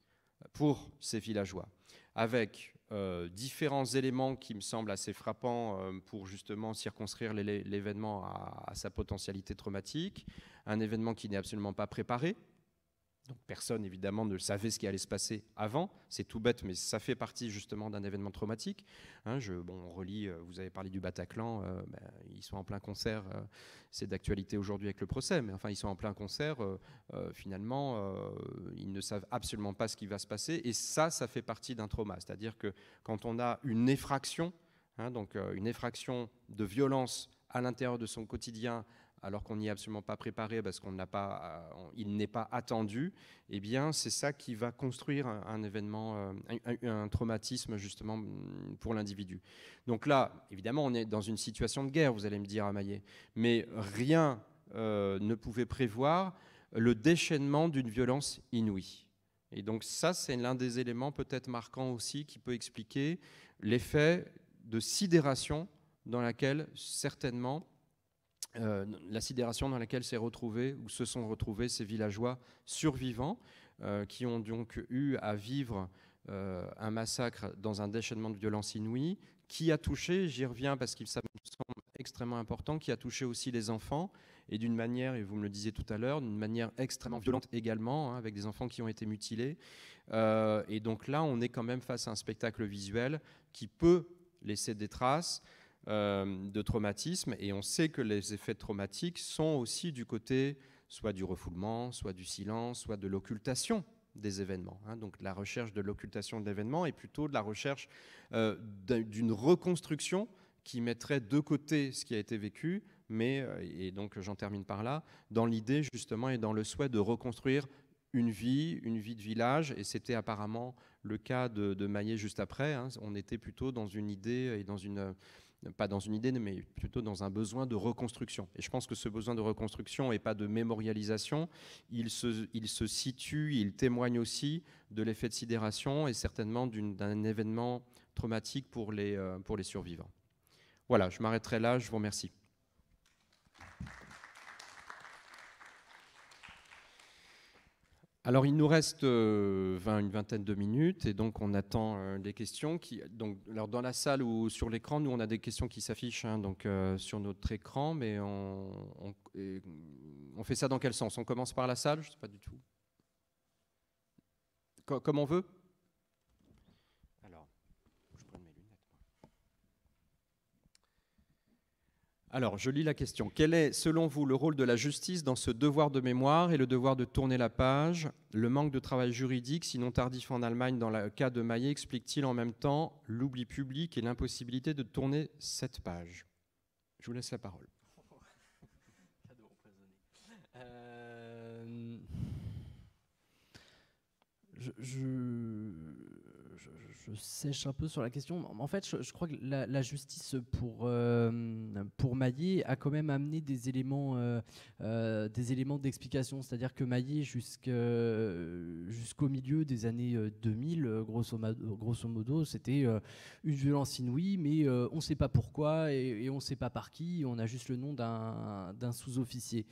pour ces villageois, avec euh, différents éléments qui me semblent assez frappants euh, pour justement circonscrire l'événement à, sa potentialité traumatique. Un événement qui n'est absolument pas préparé, donc personne, évidemment, ne savait ce qui allait se passer avant. C'est tout bête, mais ça fait partie justement d'un événement traumatique. Hein. je, bon, on relit, euh, vous avez parlé du Bataclan, euh, ben, ils sont en plein concert, euh, c'est d'actualité aujourd'hui avec le procès, mais enfin, ils sont en plein concert, finalement, ils ne savent absolument pas ce qui va se passer, et ça, ça fait partie d'un trauma. C'est-à-dire que quand on a une effraction, hein, donc une effraction de violence à l'intérieur de son quotidien, alors qu'on n'y est absolument pas préparé parce qu'on n'a pas, euh, il n'est pas attendu, eh bien c'est ça qui va construire un, événement, euh, un, traumatisme justement mm, pour l'individu. Donc là, évidemment, on est dans une situation de guerre, vous allez me dire, Amaillé, mais rien euh, ne pouvait prévoir le déchaînement d'une violence inouïe. Et donc ça, c'est l'un des éléments peut-être marquants aussi qui peut expliquer l'effet de sidération dans laquelle certainement euh, la sidération dans laquelle s'est retrouvé ou se sont retrouvés ces villageois survivants euh, qui ont donc eu à vivre euh, un massacre dans un déchaînement de violence inouïe qui a touché, j'y reviens parce qu'il semble extrêmement important, qui a touché aussi les enfants et d'une manière, et vous me le disiez tout à l'heure, d'une manière extrêmement violente également, hein, avec des enfants qui ont été mutilés. et donc là, on est quand même face à un spectacle visuel qui peut laisser des traces, euh, de traumatisme. Et on sait que les effets traumatiques sont aussi du côté soit du refoulement, soit du silence, soit de l'occultation des événements. Hein. Donc la recherche de l'occultation de l'événement est plutôt de la recherche euh, d'une reconstruction qui mettrait de côté ce qui a été vécu, mais, euh, et donc j'en termine par là, dans l'idée justement et dans le souhait de reconstruire une vie, une vie de village, et c'était apparemment le cas de, de Maillet juste après. Hein. On était plutôt dans une idée et dans une pas dans une idée, mais plutôt dans un besoin de reconstruction. Et je pense que ce besoin de reconstruction et pas de mémorialisation, il se, il se situe, il témoigne aussi de l'effet de sidération et certainement d'un événement traumatique pour les, euh, pour les survivants. Voilà, je m'arrêterai là, je vous remercie. Alors, il nous reste euh, une vingtaine de minutes et donc on attend euh, des questions. Qui, donc, alors dans la salle ou sur l'écran, nous, on a des questions qui s'affichent hein, donc, euh, sur notre écran, mais on, fait ça dans quel sens On commence par la salle Je ne sais pas du tout. comme on veut Alors, je lis la question. Quel est, selon vous, le rôle de la justice dans ce devoir de mémoire et le devoir de tourner la page Le manque de travail juridique, sinon tardif en Allemagne dans le cas de Maillet, explique-t-il en même temps l'oubli public et l'impossibilité de tourner cette page Je vous laisse la parole. Euh, je, je sèche un peu sur la question. En fait, je, crois que la, justice pour, euh, pour Maillet a quand même amené des éléments euh, euh, des éléments d'explication. C'est-à-dire que Maillet, jusqu'au milieu des années 2000, grosso, grosso modo, c'était une violence inouïe, mais on ne sait pas pourquoi et, et on ne sait pas par qui. On a juste le nom d'un sous-officier.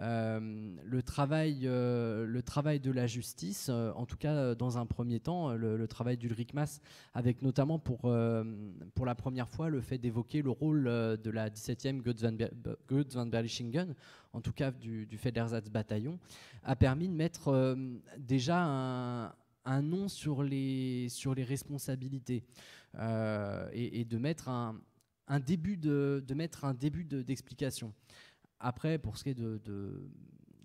Euh, le, travail, euh, le travail de la justice, euh, en tout cas dans un premier temps, le, travail d'Ulrich Mass, avec notamment pour, la première fois le fait d'évoquer le rôle de la 17e Götz van Berlichingen, en tout cas du, du bataillon a permis de mettre déjà un nom sur les, sur les responsabilités et, de mettre un, début de, d'explication. Après, pour ce qui est de,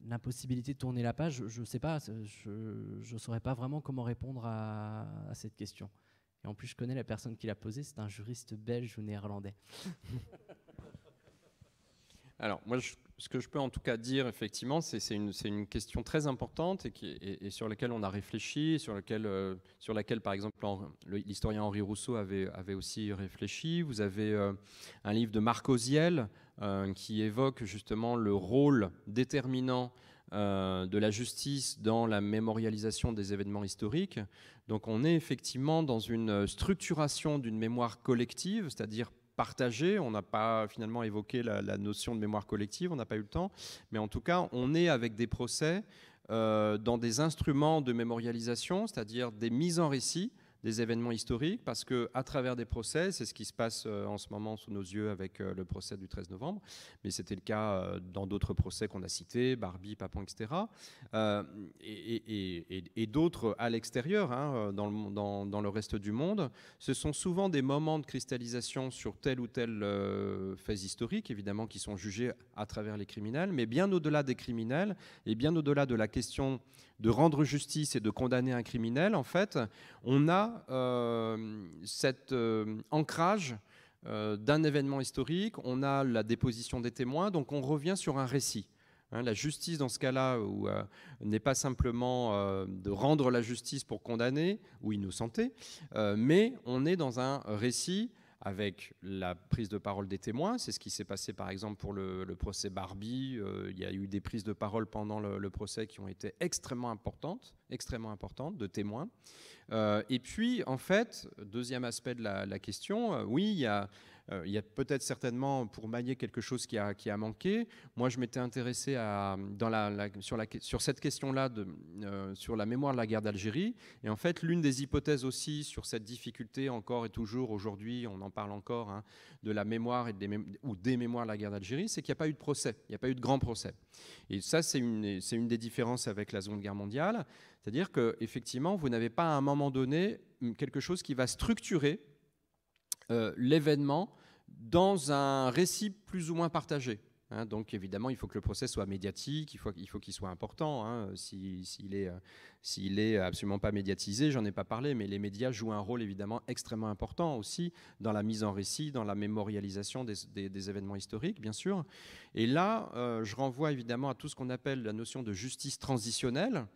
l'impossibilité de tourner la page, je ne sais pas, je ne saurais pas vraiment comment répondre à, à, cette question. Et en plus, je connais la personne qui l'a posée, c'est un juriste belge ou néerlandais. Alors, moi, je ce que je peux en tout cas dire, effectivement, c'est une, une, question très importante et, qui, sur laquelle on a réfléchi, sur, laquelle, euh, sur laquelle, par exemple, l'historien Henri Rousseau avait, avait, aussi réfléchi. Vous avez euh, un livre de Marc Oziel euh, qui évoque justement le rôle déterminant de la justice dans la mémorialisation des événements historiques. Donc on est effectivement dans une structuration d'une mémoire collective, c'est-à-dire partagé. On n'a pas finalement évoqué la, notion de mémoire collective, on n'a pas eu le temps. Mais en tout cas, on est avec des procès euh, dans des instruments de mémorialisation, c'est-à-dire des mises en récit des événements historiques parce que à travers des procès, c'est ce qui se passe euh, en ce moment sous nos yeux avec euh, le procès du 13 novembre, mais c'était le cas euh, dans d'autres procès qu'on a cités, Barbie, Papon, etc. et, d'autres à l'extérieur, hein, dans, le, dans, dans, le, reste du monde, ce sont souvent des moments de cristallisation sur telle ou telle phase historique, évidemment, qui sont jugés à travers les criminels, mais bien au-delà des criminels et bien au-delà de la question de rendre justice et de condamner un criminel, en fait, on a euh, cet euh, ancrage euh, d'un événement historique, on a la déposition des témoins, donc on revient sur un récit hein, la justice, dans ce cas-là, n'est pas simplement de rendre la justice pour condamner ou innocenter, mais on est dans un récit avec la prise de parole des témoins. C'est ce qui s'est passé par exemple pour le, procès Barbie. Euh, il y a eu des prises de parole pendant le, procès qui ont été extrêmement importantes, extrêmement importantes de témoins. Euh, et puis en fait, deuxième aspect de la, question, euh, oui, il y a euh, il y a peut-être certainement pour mailler quelque chose qui a, qui a manqué. Moi, je m'étais intéressé à, dans la, sur, la, sur, cette question-là, euh, sur la mémoire de la guerre d'Algérie. Et en fait, l'une des hypothèses aussi sur cette difficulté encore et toujours aujourd'hui, on en parle encore, hein, de la mémoire et des ou des mémoires de la guerre d'Algérie, c'est qu'il n'y a pas eu de procès, il n'y a pas eu de grand procès. Et ça, c'est une, une des différences avec la Seconde Guerre mondiale, c'est-à-dire que effectivement, vous n'avez pas à un moment donné quelque chose qui va structurer euh, l'événement dans un récit plus ou moins partagé. Hein. donc évidemment, il faut que le procès soit médiatique, il faut qu'il faut soit important. Hein. S'il n'est euh, est absolument pas médiatisé, j'en ai pas parlé, mais les médias jouent un rôle évidemment extrêmement important aussi dans la mise en récit, dans la mémorialisation des, événements historiques, bien sûr. Et là, euh, je renvoie évidemment à tout ce qu'on appelle la notion de justice transitionnelle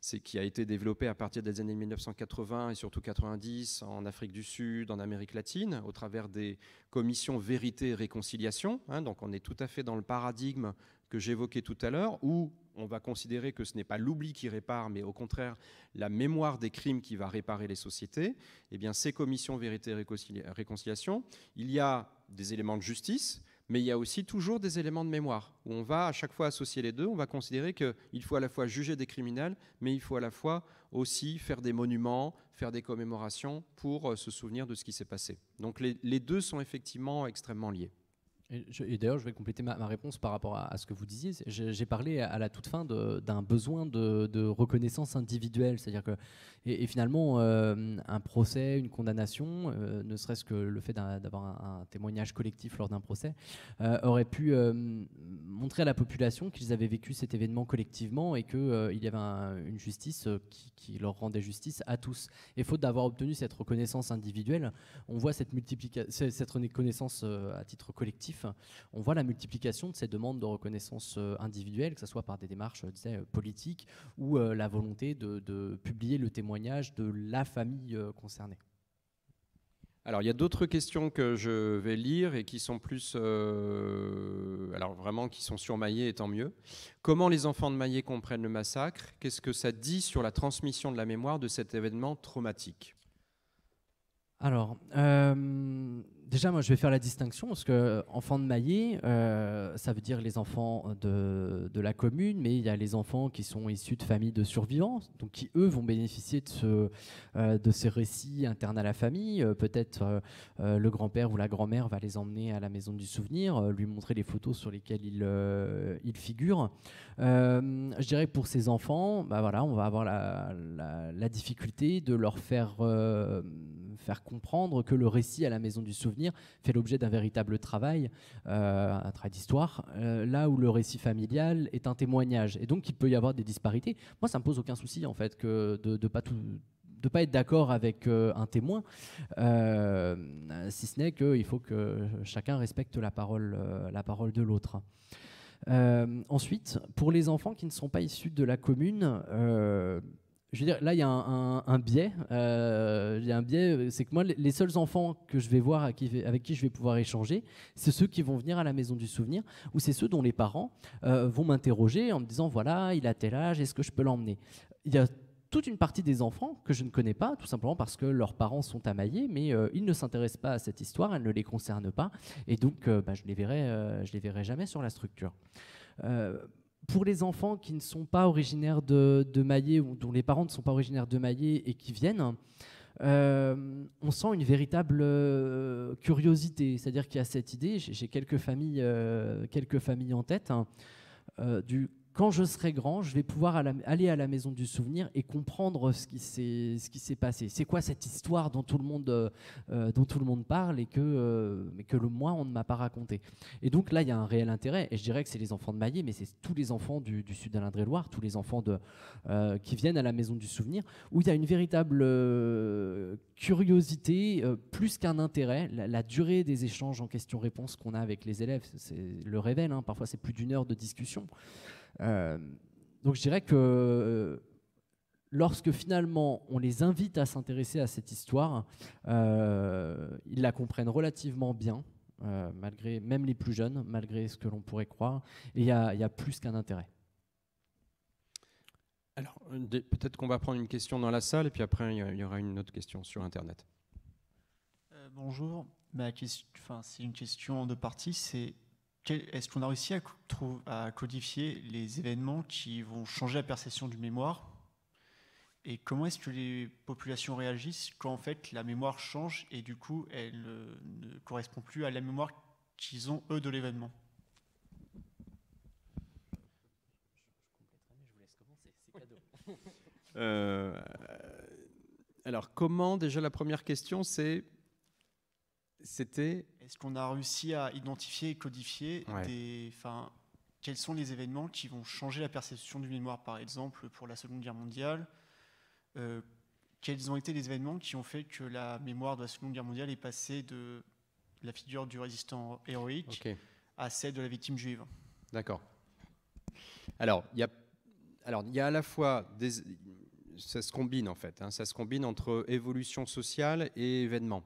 c'est qui a été développé à partir des années 1980 et surtout 90 en Afrique du Sud, en Amérique latine, au travers des commissions vérité et réconciliation. Hein, donc on est tout à fait dans le paradigme que j'évoquais tout à l'heure, où on va considérer que ce n'est pas l'oubli qui répare, mais au contraire la mémoire des crimes qui va réparer les sociétés, eh bien ces commissions vérité et réconciliation, il y a des éléments de justice, mais il y a aussi toujours des éléments de mémoire, où on va à chaque fois associer les deux, on va considérer qu'il faut à la fois juger des criminels, mais il faut à la fois aussi faire des monuments, faire des commémorations pour euh, se souvenir de ce qui s'est passé. Donc les, les deux sont effectivement extrêmement liés. Et, d'ailleurs, je vais compléter ma, réponse par rapport à, ce que vous disiez. J'ai parlé à la toute fin d'un besoin de, reconnaissance individuelle, c'est-à-dire que, et, finalement, euh, un procès, une condamnation, euh, ne serait-ce que le fait d'avoir un, témoignage collectif lors d'un procès, euh, aurait pu montrer à la population qu'ils avaient vécu cet événement collectivement et qu'il il y avait une justice qui, leur rendait justice à tous. Et faute d'avoir obtenu cette reconnaissance individuelle, on voit cette, cette reconnaissance à titre collectif on voit la multiplication de ces demandes de reconnaissance euh, individuelle, que ce soit par des démarches euh, euh, politiques ou la volonté de, publier le témoignage de la famille concernée. Alors, il y a d'autres questions que je vais lire et qui sont plus. alors, vraiment, qui sont sur Maillet, et tant mieux. Comment les enfants de Maillet comprennent le massacre Qu'est-ce que ça dit sur la transmission de la mémoire de cet événement traumatique Alors, Déjà, moi, je vais faire la distinction parce que euh, enfants de Maillé, euh, ça veut dire les enfants de, de la commune, mais il y a les enfants qui sont issus de familles de survivants, donc qui eux vont bénéficier de, ce, euh, de ces récits internes à la famille. Peut-être le grand-père ou la grand-mère va les emmener à la maison du souvenir, lui montrer les photos sur lesquelles ils il figurent. je dirais que pour ces enfants, bah voilà, on va avoir la, la, la difficulté de leur faire, faire comprendre que le récit à la maison du souvenir fait l'objet d'un véritable travail, euh, un travail d'histoire, euh, là où le récit familial est un témoignage. Et donc, il peut y avoir des disparités. Moi, ça me pose aucun souci, en fait, que de ne pas être d'accord avec euh, un témoin, si ce n'est qu'il faut que chacun respecte la parole de l'autre. ensuite, pour les enfants qui ne sont pas issus de la commune, je veux dire, là, il y a un, biais. un biais, euh, euh, c'est que moi, les, seuls enfants que je vais voir, avec qui je vais pouvoir échanger, c'est ceux qui vont venir à la maison du souvenir, ou c'est ceux dont les parents euh, vont m'interroger en me disant, voilà, il a tel âge, est-ce que je peux l'emmener Il y a toute une partie des enfants que je ne connais pas, tout simplement parce que leurs parents sont amaillés, mais ils ne s'intéressent pas à cette histoire, elle ne les concerne pas, et donc bah, je ne les, verrai, les verrai jamais sur la structure pour les enfants qui ne sont pas originaires de, Maillet ou dont les parents ne sont pas originaires de Maillet et qui viennent, euh, on sent une véritable euh, curiosité. C'est-à-dire qu'il y a cette idée, j'ai quelques familles, euh, quelques familles en tête, hein, du quand je serai grand, je vais pouvoir aller à la maison du souvenir et comprendre ce qui s'est passé. C'est quoi cette histoire dont tout le monde euh, euh, dont tout le monde parle et que euh, mais que le moi on ne m'a pas raconté. Et donc là il y a un réel intérêt et je dirais que c'est les enfants de Maillet, mais c'est tous les enfants du, sud de l'Indre-et-Loire, tous les enfants de qui viennent à la maison du souvenir où il y a une véritable curiosité plus qu'un intérêt. La, durée des échanges en question réponses qu'on a avec les élèves, c'est le révèle. Hein. parfois c'est plus d'une heure de discussion. Euh, donc je dirais que euh, lorsque finalement on les invite à s'intéresser à cette histoire, euh, ils la comprennent relativement bien, malgré même les plus jeunes, malgré ce que l'on pourrait croire, et il y, a plus qu'un intérêt. Alors, peut-être qu'on va prendre une question dans la salle, et puis après, il y aura une autre question sur Internet. bonjour, Ma question, c'est une question de partie, c'est est-ce qu'on a réussi à, à, codifier les événements qui vont changer la perception du mémoire Et comment est-ce que les populations réagissent quand en fait la mémoire change et du coup elle euh, ne correspond plus à la mémoire qu'ils ont eux de l'événement alors comment déjà la première question c'est c'était est-ce qu'on a réussi à identifier et codifier quels sont les événements qui vont changer la perception du mémoire, par exemple, pour la Seconde Guerre mondiale euh, Quels ont été les événements qui ont fait que la mémoire de la Seconde Guerre mondiale est passée de la figure du résistant héroïque à celle de la victime juive D'accord. Alors, il y a, alors, il y à la fois des, ça se combine en fait, hein. ça se combine entre évolution sociale et événement.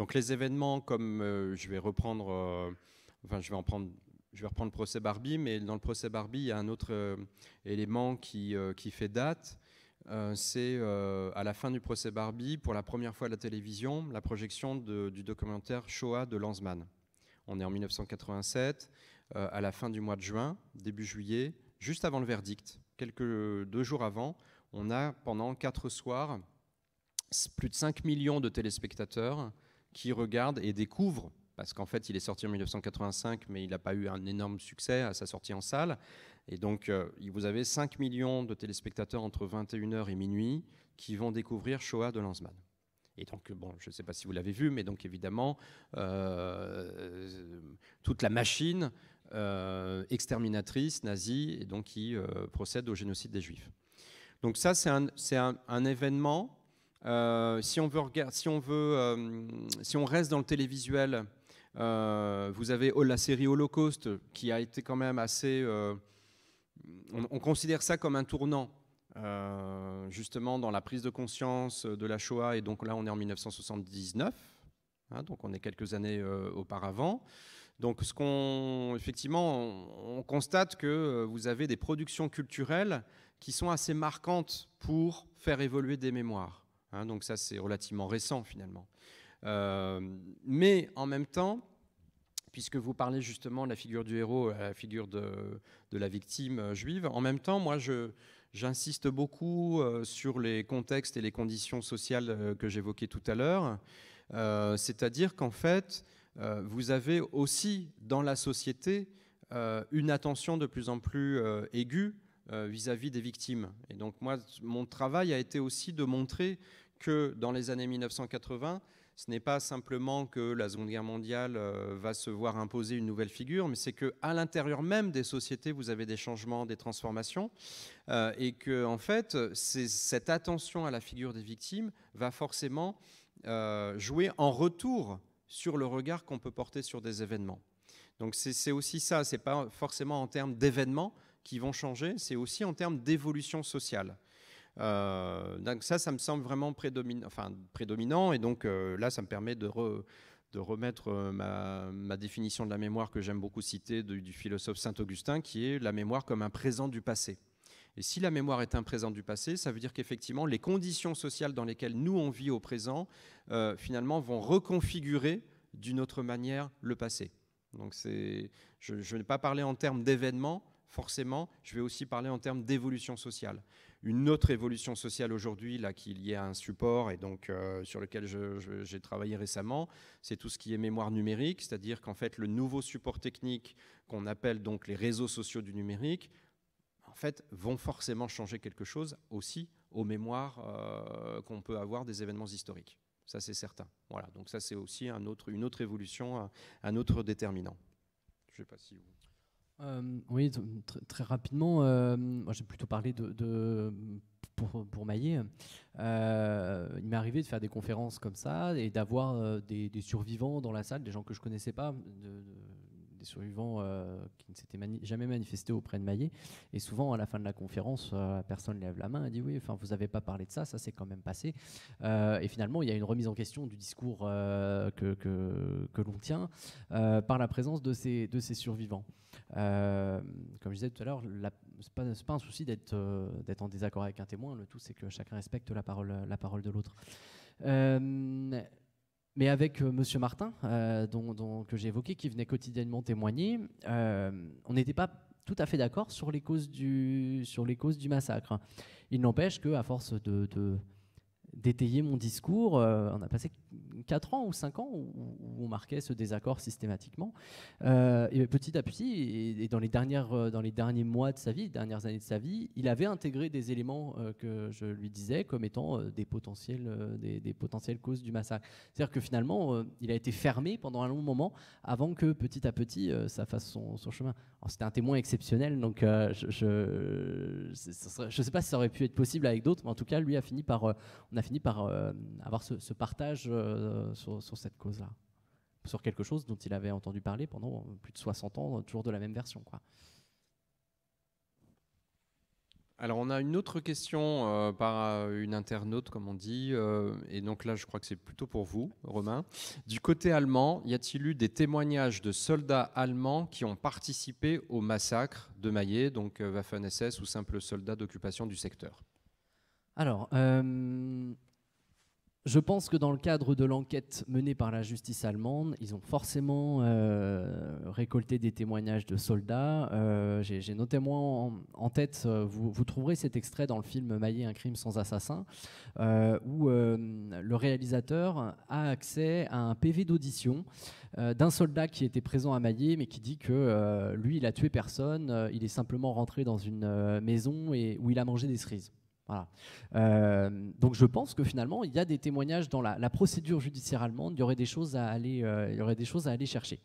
Donc les événements, comme euh, je vais reprendre, euh, je vais je vais reprendre le procès Barbie, mais dans le procès Barbie, il y a un autre euh, élément qui, fait date. c'est à la fin du procès Barbie, pour la première fois à la télévision, la projection du documentaire Shoah de Lanzmann. On est en 1987, à la fin du mois de juin, début juillet, juste avant le verdict, quelques deux jours avant, on a pendant quatre soirs plus de 5 millions de téléspectateurs qui regarde et découvre, parce qu'en fait il est sorti en 1985, mais il n'a pas eu un énorme succès à sa sortie en salle. Et donc euh, vous avez 5 millions de téléspectateurs entre 21h et minuit qui vont découvrir Shoah de Lanzmann. Et donc, euh, bon, je ne sais pas si vous l'avez vu, mais donc évidemment, euh, toute la machine exterminatrice nazie et donc qui procède au génocide des Juifs. Donc ça, c'est un, un, événement euh, si on veut, si on, veut euh, si on reste dans le télévisuel, euh, vous avez la série Holocaust qui a été quand même assez. On, considère ça comme un tournant. justement dans la prise de conscience de la Shoah et donc là on est en 1979 hein, donc on est quelques années auparavant donc ce qu'on effectivement on constate que vous avez des productions culturelles qui sont assez marquantes pour faire évoluer des mémoires Hein, donc ça, c'est relativement récent finalement. Euh, mais en même temps, puisque vous parlez justement de la figure du héros, euh, la figure de, la victime euh, juive, en même temps, moi, j'insiste beaucoup sur les contextes et les conditions sociales que j'évoquais tout à l'heure. c'est-à-dire qu'en fait, vous avez aussi dans la société une attention de plus en plus aiguë euh, vis-à-vis des victimes. Et donc moi, mon travail a été aussi de montrer que dans les années 1980, ce n'est pas simplement que la Seconde Guerre mondiale euh, va se voir imposer une nouvelle figure, mais c'est que à l'intérieur même des sociétés, vous avez des changements, des transformations, euh, et que en fait, cette attention à la figure des victimes va forcément jouer en retour sur le regard qu'on peut porter sur des événements. Donc c'est aussi ça, c'est pas forcément en termes d'événements, qui vont changer, c'est aussi en termes d'évolution sociale. Euh, donc ça, ça me semble vraiment prédominant. Enfin, prédominant et donc euh, là, ça me permet de, de remettre euh, ma, définition de la mémoire que j'aime beaucoup citer du philosophe Saint-Augustin, qui est la mémoire comme un présent du passé. Et si la mémoire est un présent du passé, ça veut dire qu'effectivement, les conditions sociales dans lesquelles nous on vit au présent, finalement, vont reconfigurer d'une autre manière le passé. Donc je, je n'ai pas parlé en termes d'événements, forcément, je vais aussi parler en termes d'évolution sociale. Une autre évolution sociale aujourd'hui, là, qu'il y a un support et donc euh, sur lequel j'ai travaillé récemment, c'est tout ce qui est mémoire numérique, c'est-à-dire qu'en fait, le nouveau support technique qu'on appelle donc les réseaux sociaux du numérique, en fait, vont forcément changer quelque chose aussi aux mémoires euh, qu'on peut avoir des événements historiques. Ça, c'est certain. Voilà, donc ça, c'est aussi un autre, une autre évolution, un, autre déterminant. Je ne sais pas si vous oui, très rapidement, j'ai plutôt parlé de, de pour, pour, Maillet. il m'est arrivé de faire des conférences comme ça et d'avoir des, survivants dans la salle, des gens que je connaissais pas, de, des survivants euh, qui ne s'étaient jamais manifestés auprès de Maillet. Et souvent, à la fin de la conférence, la euh, personne lève la main et dit Oui, enfin, vous n'avez pas parlé de ça, ça s'est quand même passé. Euh, et finalement, il y a une remise en question du discours que, que, l'on tient par la présence de ces, de ces survivants. comme je disais tout à l'heure, ce n'est pas, un souci d'être en désaccord avec un témoin. Le tout, c'est que chacun respecte la parole, la parole de l'autre. Mais avec euh, Monsieur Martin, euh, que j'ai évoqué, qui venait quotidiennement témoigner, euh, on n'était pas tout à fait d'accord sur les causes du massacre. Il n'empêche qu'à force de, d'étayer mon discours, on a passé 4 ans ou 5 ans où, on marquait ce désaccord systématiquement. Euh, et petit à petit, et, dans, les dernières, euh, dans les derniers mois de sa vie, dernières années de sa vie, il avait intégré des éléments euh, que je lui disais comme étant des, potentiels, des, potentielles causes du massacre. C'est-à-dire que finalement, il a été fermé pendant un long moment avant que petit à petit, ça fasse son, chemin. C'était un témoin exceptionnel, donc je ne sais pas si ça aurait pu être possible avec d'autres, mais en tout cas, lui a fini par, on a fini par avoir ce, ce partage euh, sur, cette cause-là, sur quelque chose dont il avait entendu parler pendant plus de 60 ans, toujours de la même version. Quoi. Alors on a une autre question euh, par euh, une internaute, comme on dit, et donc là je crois que c'est plutôt pour vous, Romain. Du côté allemand, y a-t-il eu des témoignages de soldats allemands qui ont participé au massacre de Maillet, donc Waffen-SS ou simples soldats d'occupation du secteur Alors, je pense que dans le cadre de l'enquête menée par la justice allemande, ils ont forcément euh, récolté des témoignages de soldats. Euh, j'ai notamment en, en tête, euh, vous, trouverez cet extrait dans le film Maillé, un crime sans assassin, où le réalisateur a accès à un PV d'audition d'un soldat qui était présent à Maillé, mais qui dit que lui, il a tué personne, il est simplement rentré dans une maison et, où il a mangé des cerises. Euh, donc je pense que finalement, il y a des témoignages dans la, procédure judiciaire allemande, il y aurait des choses à aller, euh, il y aurait des choses à aller chercher.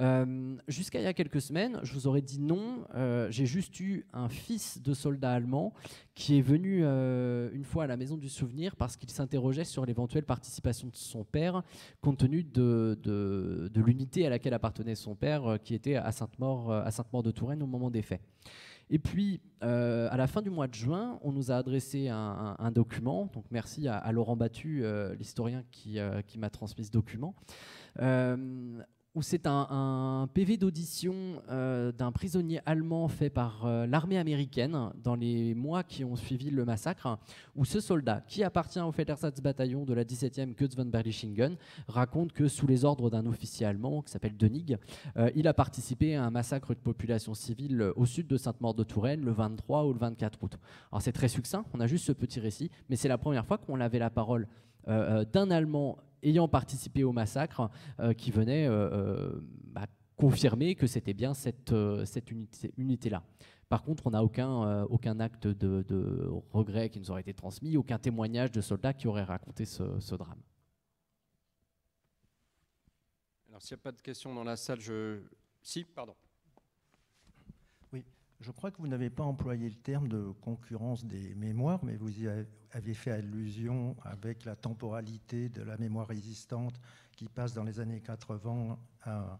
Euh, jusqu'à il y a quelques semaines, je vous aurais dit non. J'ai juste eu un fils de soldat allemand qui est venu une fois à la maison du souvenir parce qu'il s'interrogeait sur l'éventuelle participation de son père compte tenu de, l'unité à laquelle appartenait son père qui était à Sainte-Maure Sainte de Touraine au moment des faits. Et puis, euh, à la fin du mois de juin, on nous a adressé un, document. Donc, merci à, Laurent Battu, euh, l'historien qui, euh, qui m'a transmis ce document où c'est un, PV d'audition euh, d'un prisonnier allemand fait par euh, l'armée américaine dans les mois qui ont suivi le massacre, où ce soldat, qui appartient au Feldersatzbataillon de la 17e Kutz von Berlichingen, raconte que sous les ordres d'un officier allemand qui s'appelle Denig, euh, il a participé à un massacre de population civile au sud de Sainte-Maure-de-Touraine le 23 ou le 24 août. Alors c'est très succinct, on a juste ce petit récit, mais c'est la première fois qu'on avait la parole d'un Allemand ayant participé au massacre euh, qui venait euh, euh, bah, confirmer que c'était bien cette, unité-là. Par contre, on n'a aucun, acte de, regret qui nous aurait été transmis, aucun témoignage de soldats qui auraient raconté ce, ce drame. Alors, s'il n'y a pas de questions dans la salle, je... Si, pardon. Je crois que vous n'avez pas employé le terme de concurrence des mémoires, mais vous y avez fait allusion avec la temporalité de la mémoire résistante qui passe dans les années 80 à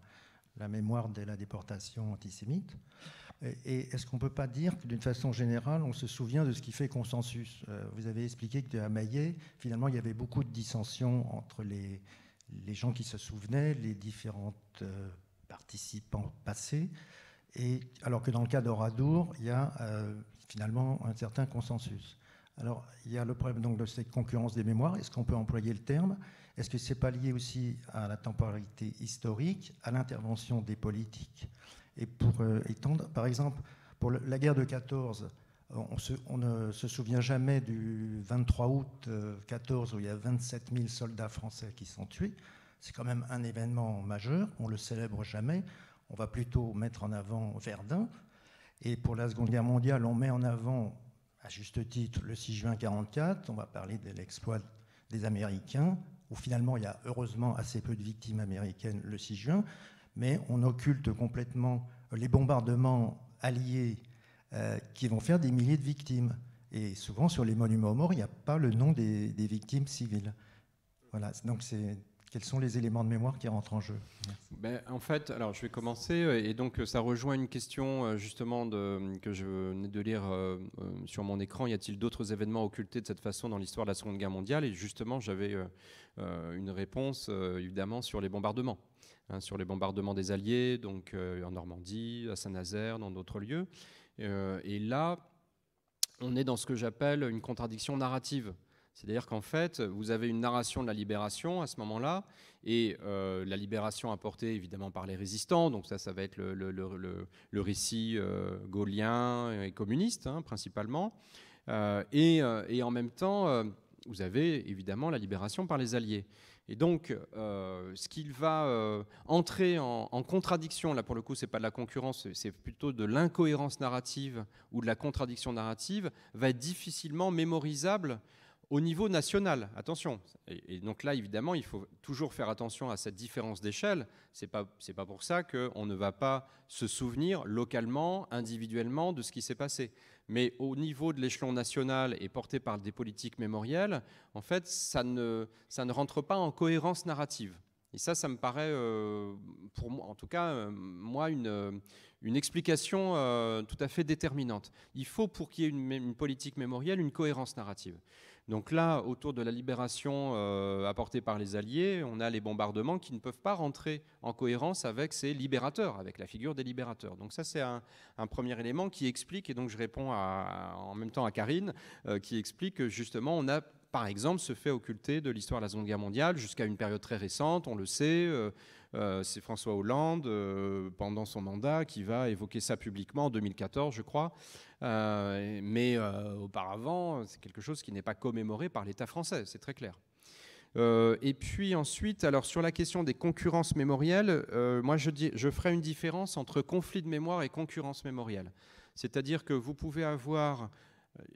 la mémoire de la déportation antisémite. Et, est-ce qu'on ne peut pas dire que d'une façon générale, on se souvient de ce qui fait consensus euh, Vous avez expliqué que à Maillet, finalement, il y avait beaucoup de dissensions entre les, les gens qui se souvenaient, les différentes euh, participants passés alors que dans le cas d'Oradour, il y a euh, finalement un certain consensus. Alors, il y a le problème donc, de cette concurrence des mémoires. Est-ce qu'on peut employer le terme Est-ce que ce n'est pas lié aussi à la temporalité historique, à l'intervention des politiques Et pour euh, étendre, par exemple, pour la guerre de 14, on, on, ne se souvient jamais du 23 août 14 euh, où il y a 27 000 soldats français qui sont tués. C'est quand même un événement majeur, on le célèbre jamais on va plutôt mettre en avant Verdun. Et pour la Seconde Guerre mondiale, on met en avant, à juste titre, le 6 juin 1944. On va parler de l'exploit des Américains, où finalement il y a heureusement assez peu de victimes américaines le 6 juin, mais on occulte complètement les bombardements alliés euh, qui vont faire des milliers de victimes. Et souvent sur les monuments aux morts, il n'y a pas le nom des, des victimes civiles. Voilà, donc c'est quels sont les éléments de mémoire qui rentrent en jeu ben, En fait, alors je vais commencer, euh, et donc euh, ça rejoint une question euh, justement de, que je venais de lire sur mon écran. Y a-t-il d'autres événements occultés de cette façon dans l'histoire de la Seconde Guerre mondiale Et justement, j'avais une réponse évidemment sur les bombardements. Hein, sur les bombardements des Alliés, donc en Normandie, à Saint-Nazaire, dans d'autres lieux. et là, on est dans ce que j'appelle une contradiction narrative c'est-à-dire qu'en fait, vous avez une narration de la libération à ce moment-là, et euh, la libération apportée évidemment par les résistants, donc ça, ça va être le, récit euh, gaulien et communiste hein, principalement, euh, et, en même temps, vous avez évidemment la libération par les Alliés. Et donc, ce qu'il va entrer en, contradiction, là pour le coup, c'est pas de la concurrence, c'est plutôt de l'incohérence narrative ou de la contradiction narrative, va être difficilement mémorisable au niveau national. Attention. Et, donc là, évidemment, il faut toujours faire attention à cette différence d'échelle. C'est pas c'est pas pour ça qu'on ne va pas se souvenir localement, individuellement de ce qui s'est passé. Mais au niveau de l'échelon national et porté par des politiques mémorielles, en fait, ça ne ça ne rentre pas en cohérence narrative. Et ça, ça me paraît, euh, pour moi, en tout cas, euh, moi, une, euh, une explication tout à fait déterminante. Il faut, pour qu'il y ait une politique mémorielle, une cohérence narrative. Donc là, autour de la libération euh, apportée par les Alliés, on a les bombardements qui ne peuvent pas rentrer en cohérence avec ces libérateurs, avec la figure des libérateurs. Donc ça, c'est un, premier élément qui explique, et donc je réponds en même temps à Karine, euh, qui explique que justement, on a par exemple, ce fait occulté de l'histoire de la Seconde Guerre mondiale jusqu'à une période très récente, on le sait. Euh, c'est François Hollande, pendant son mandat, qui va évoquer ça publiquement en 2014, je crois, euh, mais euh, auparavant, c'est quelque chose qui n'est pas commémoré par l'État français, c'est très clair. Euh, et puis ensuite, alors sur la question des concurrences mémorielles, moi je, je ferai une différence entre conflit de mémoire et concurrence mémorielle. C'est-à-dire que vous pouvez avoir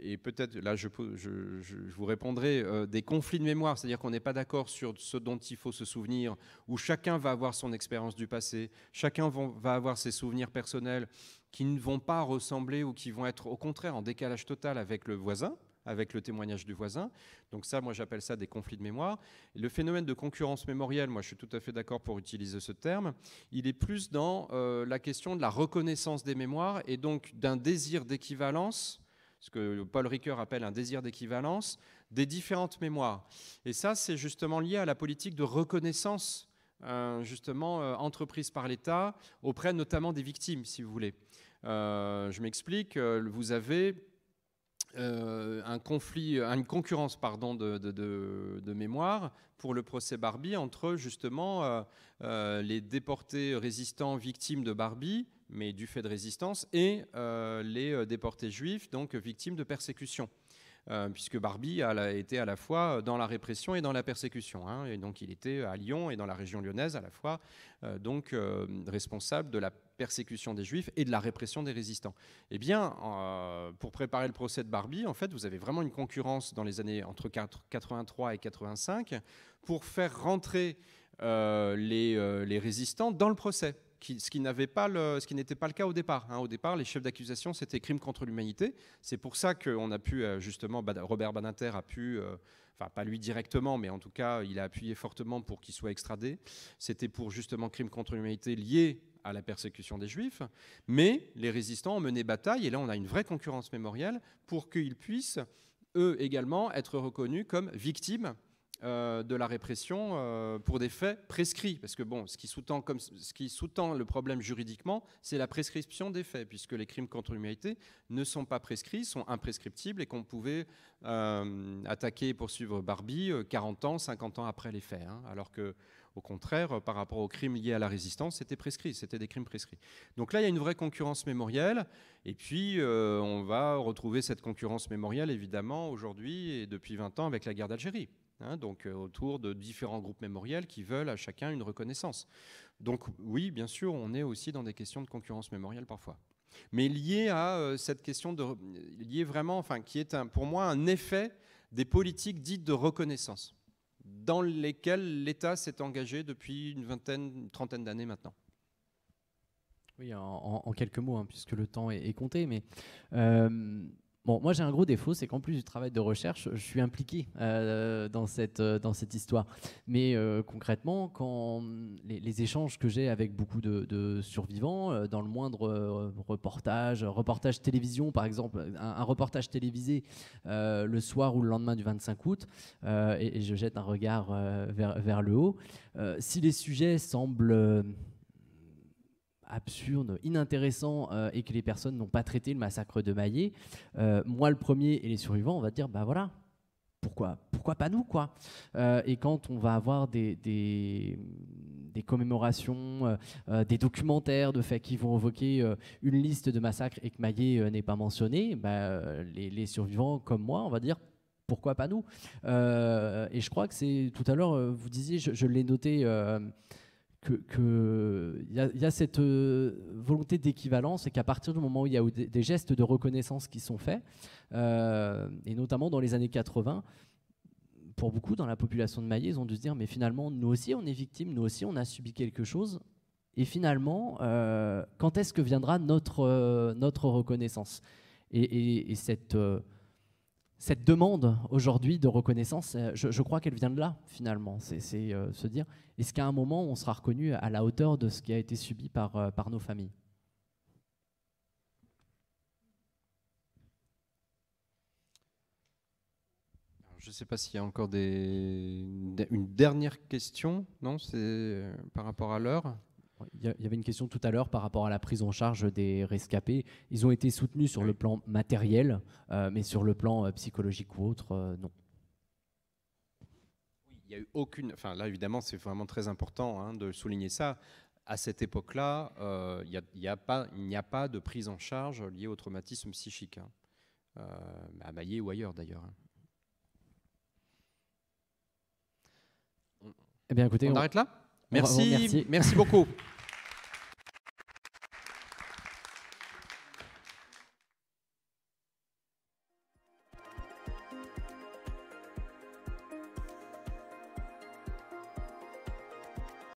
et peut-être là je, je, vous répondrai des conflits de mémoire, c'est-à-dire qu'on n'est pas d'accord sur ce dont il faut se souvenir, où chacun va avoir son expérience du passé, chacun va avoir ses souvenirs personnels, qui ne vont pas ressembler ou qui vont être au contraire en décalage total avec le voisin, avec le témoignage du voisin. Donc ça, moi j'appelle ça des conflits de mémoire. Le phénomène de concurrence mémorielle, moi je suis tout à fait d'accord pour utiliser ce terme, il est plus dans euh, la question de la reconnaissance des mémoires et donc d'un désir d'équivalence, ce que Paul Ricoeur appelle un désir d'équivalence, des différentes mémoires. Et ça, c'est justement lié à la politique de reconnaissance euh, justement euh, entreprise par l'État auprès notamment des victimes, si vous voulez. Euh, je m'explique, vous avez un conflit, une concurrence pardon, de, mémoire pour le procès Barbie entre justement les déportés résistants victimes de Barbie, mais du fait de résistance, et les déportés juifs, donc victimes de persécution. Euh, puisque Barbie a été à la fois dans la répression et dans la persécution. Hein. et donc il était à Lyon et dans la région lyonnaise à la fois, euh, donc euh, responsable de la persécution des juifs et de la répression des résistants. Eh bien, pour préparer le procès de Barbie, en fait, vous avez vraiment une concurrence dans les années entre 83 et 85 pour faire rentrer les résistants dans le procès ce qui n'était pas le cas au départ. Hein. Au départ, les chefs d'accusation c'était crime contre l'humanité. C'est pour ça qu'on a pu euh, justement Robert Badinter a pu, euh, enfin pas lui directement, mais en tout cas il a appuyé fortement pour qu'il soit extradé. C'était pour justement crime contre l'humanité lié à la persécution des Juifs, mais les résistants ont mené bataille, et là on a une vraie concurrence mémorielle pour qu'ils puissent, eux également, être reconnus comme victimes euh, de la répression euh, pour des faits prescrits. Parce que bon, ce qui sous-tend, sous le problème juridiquement, c'est la prescription des faits, puisque les crimes contre l'humanité ne sont pas prescrits, sont imprescriptibles et qu'on pouvait euh, attaquer et poursuivre Barbie 40 ans, 50 ans après les faits. Hein. alors que, au contraire, par rapport aux crimes liés à la résistance, c'était prescrit, c'était des crimes prescrits. Donc là, il y a une vraie concurrence mémorielle. Et puis, on va retrouver cette concurrence mémorielle, évidemment, aujourd'hui et depuis 20 ans avec la guerre d'Algérie. Hein, donc euh, autour de différents groupes mémoriels qui veulent à chacun une reconnaissance. Donc oui, bien sûr, on est aussi dans des questions de concurrence mémorielle parfois. Mais lié à euh, cette question de lié vraiment, enfin, qui est un, pour moi un effet des politiques dites de reconnaissance, dans lesquelles l'État s'est engagé depuis une vingtaine, une trentaine d'années maintenant. Oui, en, quelques mots, hein, puisque le temps est, compté, mais euh, Bon, moi j'ai un gros défaut, c'est qu'en plus du travail de recherche, je suis impliqué euh, dans, cette, euh, dans cette histoire. Mais euh, concrètement, quand les, échanges que j'ai avec beaucoup de, survivants, dans le moindre reportage, reportage télévision par exemple, un, reportage télévisé le soir ou le lendemain du 25 août, et, je jette un regard vers, le haut, si les sujets semblent absurde, inintéressant euh, et que les personnes n'ont pas traité le massacre de Maillet, euh, moi le premier et les survivants, on va dire bah voilà, pourquoi, pourquoi pas nous quoi euh, Et quand on va avoir des, commémorations, des documentaires de faits qui vont évoquer une liste de massacres et que Maillet n'est pas mentionné, bah, les, survivants comme moi, on va dire pourquoi pas nous Et je crois que c'est tout à l'heure, vous disiez, je l'ai noté qu'il y, a, cette euh, volonté d'équivalence et qu'à partir du moment où il y a des, gestes de reconnaissance qui sont faits, euh, et notamment dans les années 80, pour beaucoup dans la population de Maillet, ils ont dû se dire mais finalement nous aussi on est victime, nous aussi on a subi quelque chose. Et finalement, euh, quand est-ce que viendra notre, notre reconnaissance et, et, cette cette demande aujourd'hui de reconnaissance, euh, je, crois qu'elle vient de là, finalement. C'est euh, se dire, est-ce qu'à un moment, on sera reconnu à la hauteur de ce qui a été subi par, euh, nos familles Je ne sais pas s'il y a encore des... une dernière question, non C'est par rapport à l'heure il y avait une question tout à l'heure par rapport à la prise en charge des rescapés. Ils ont été soutenus sur le plan matériel, euh, mais sur le plan euh, psychologique ou autre, euh, non. Il n'y a eu aucune. Enfin, là, évidemment, c'est vraiment très important hein, de souligner ça. À cette époque-là, il n'y a, a, pas de prise en charge liée au traumatisme psychique, hein. à Maillet ou ailleurs d'ailleurs. Hein. Eh bien, écoutez, on... arrête là Merci, merci beaucoup.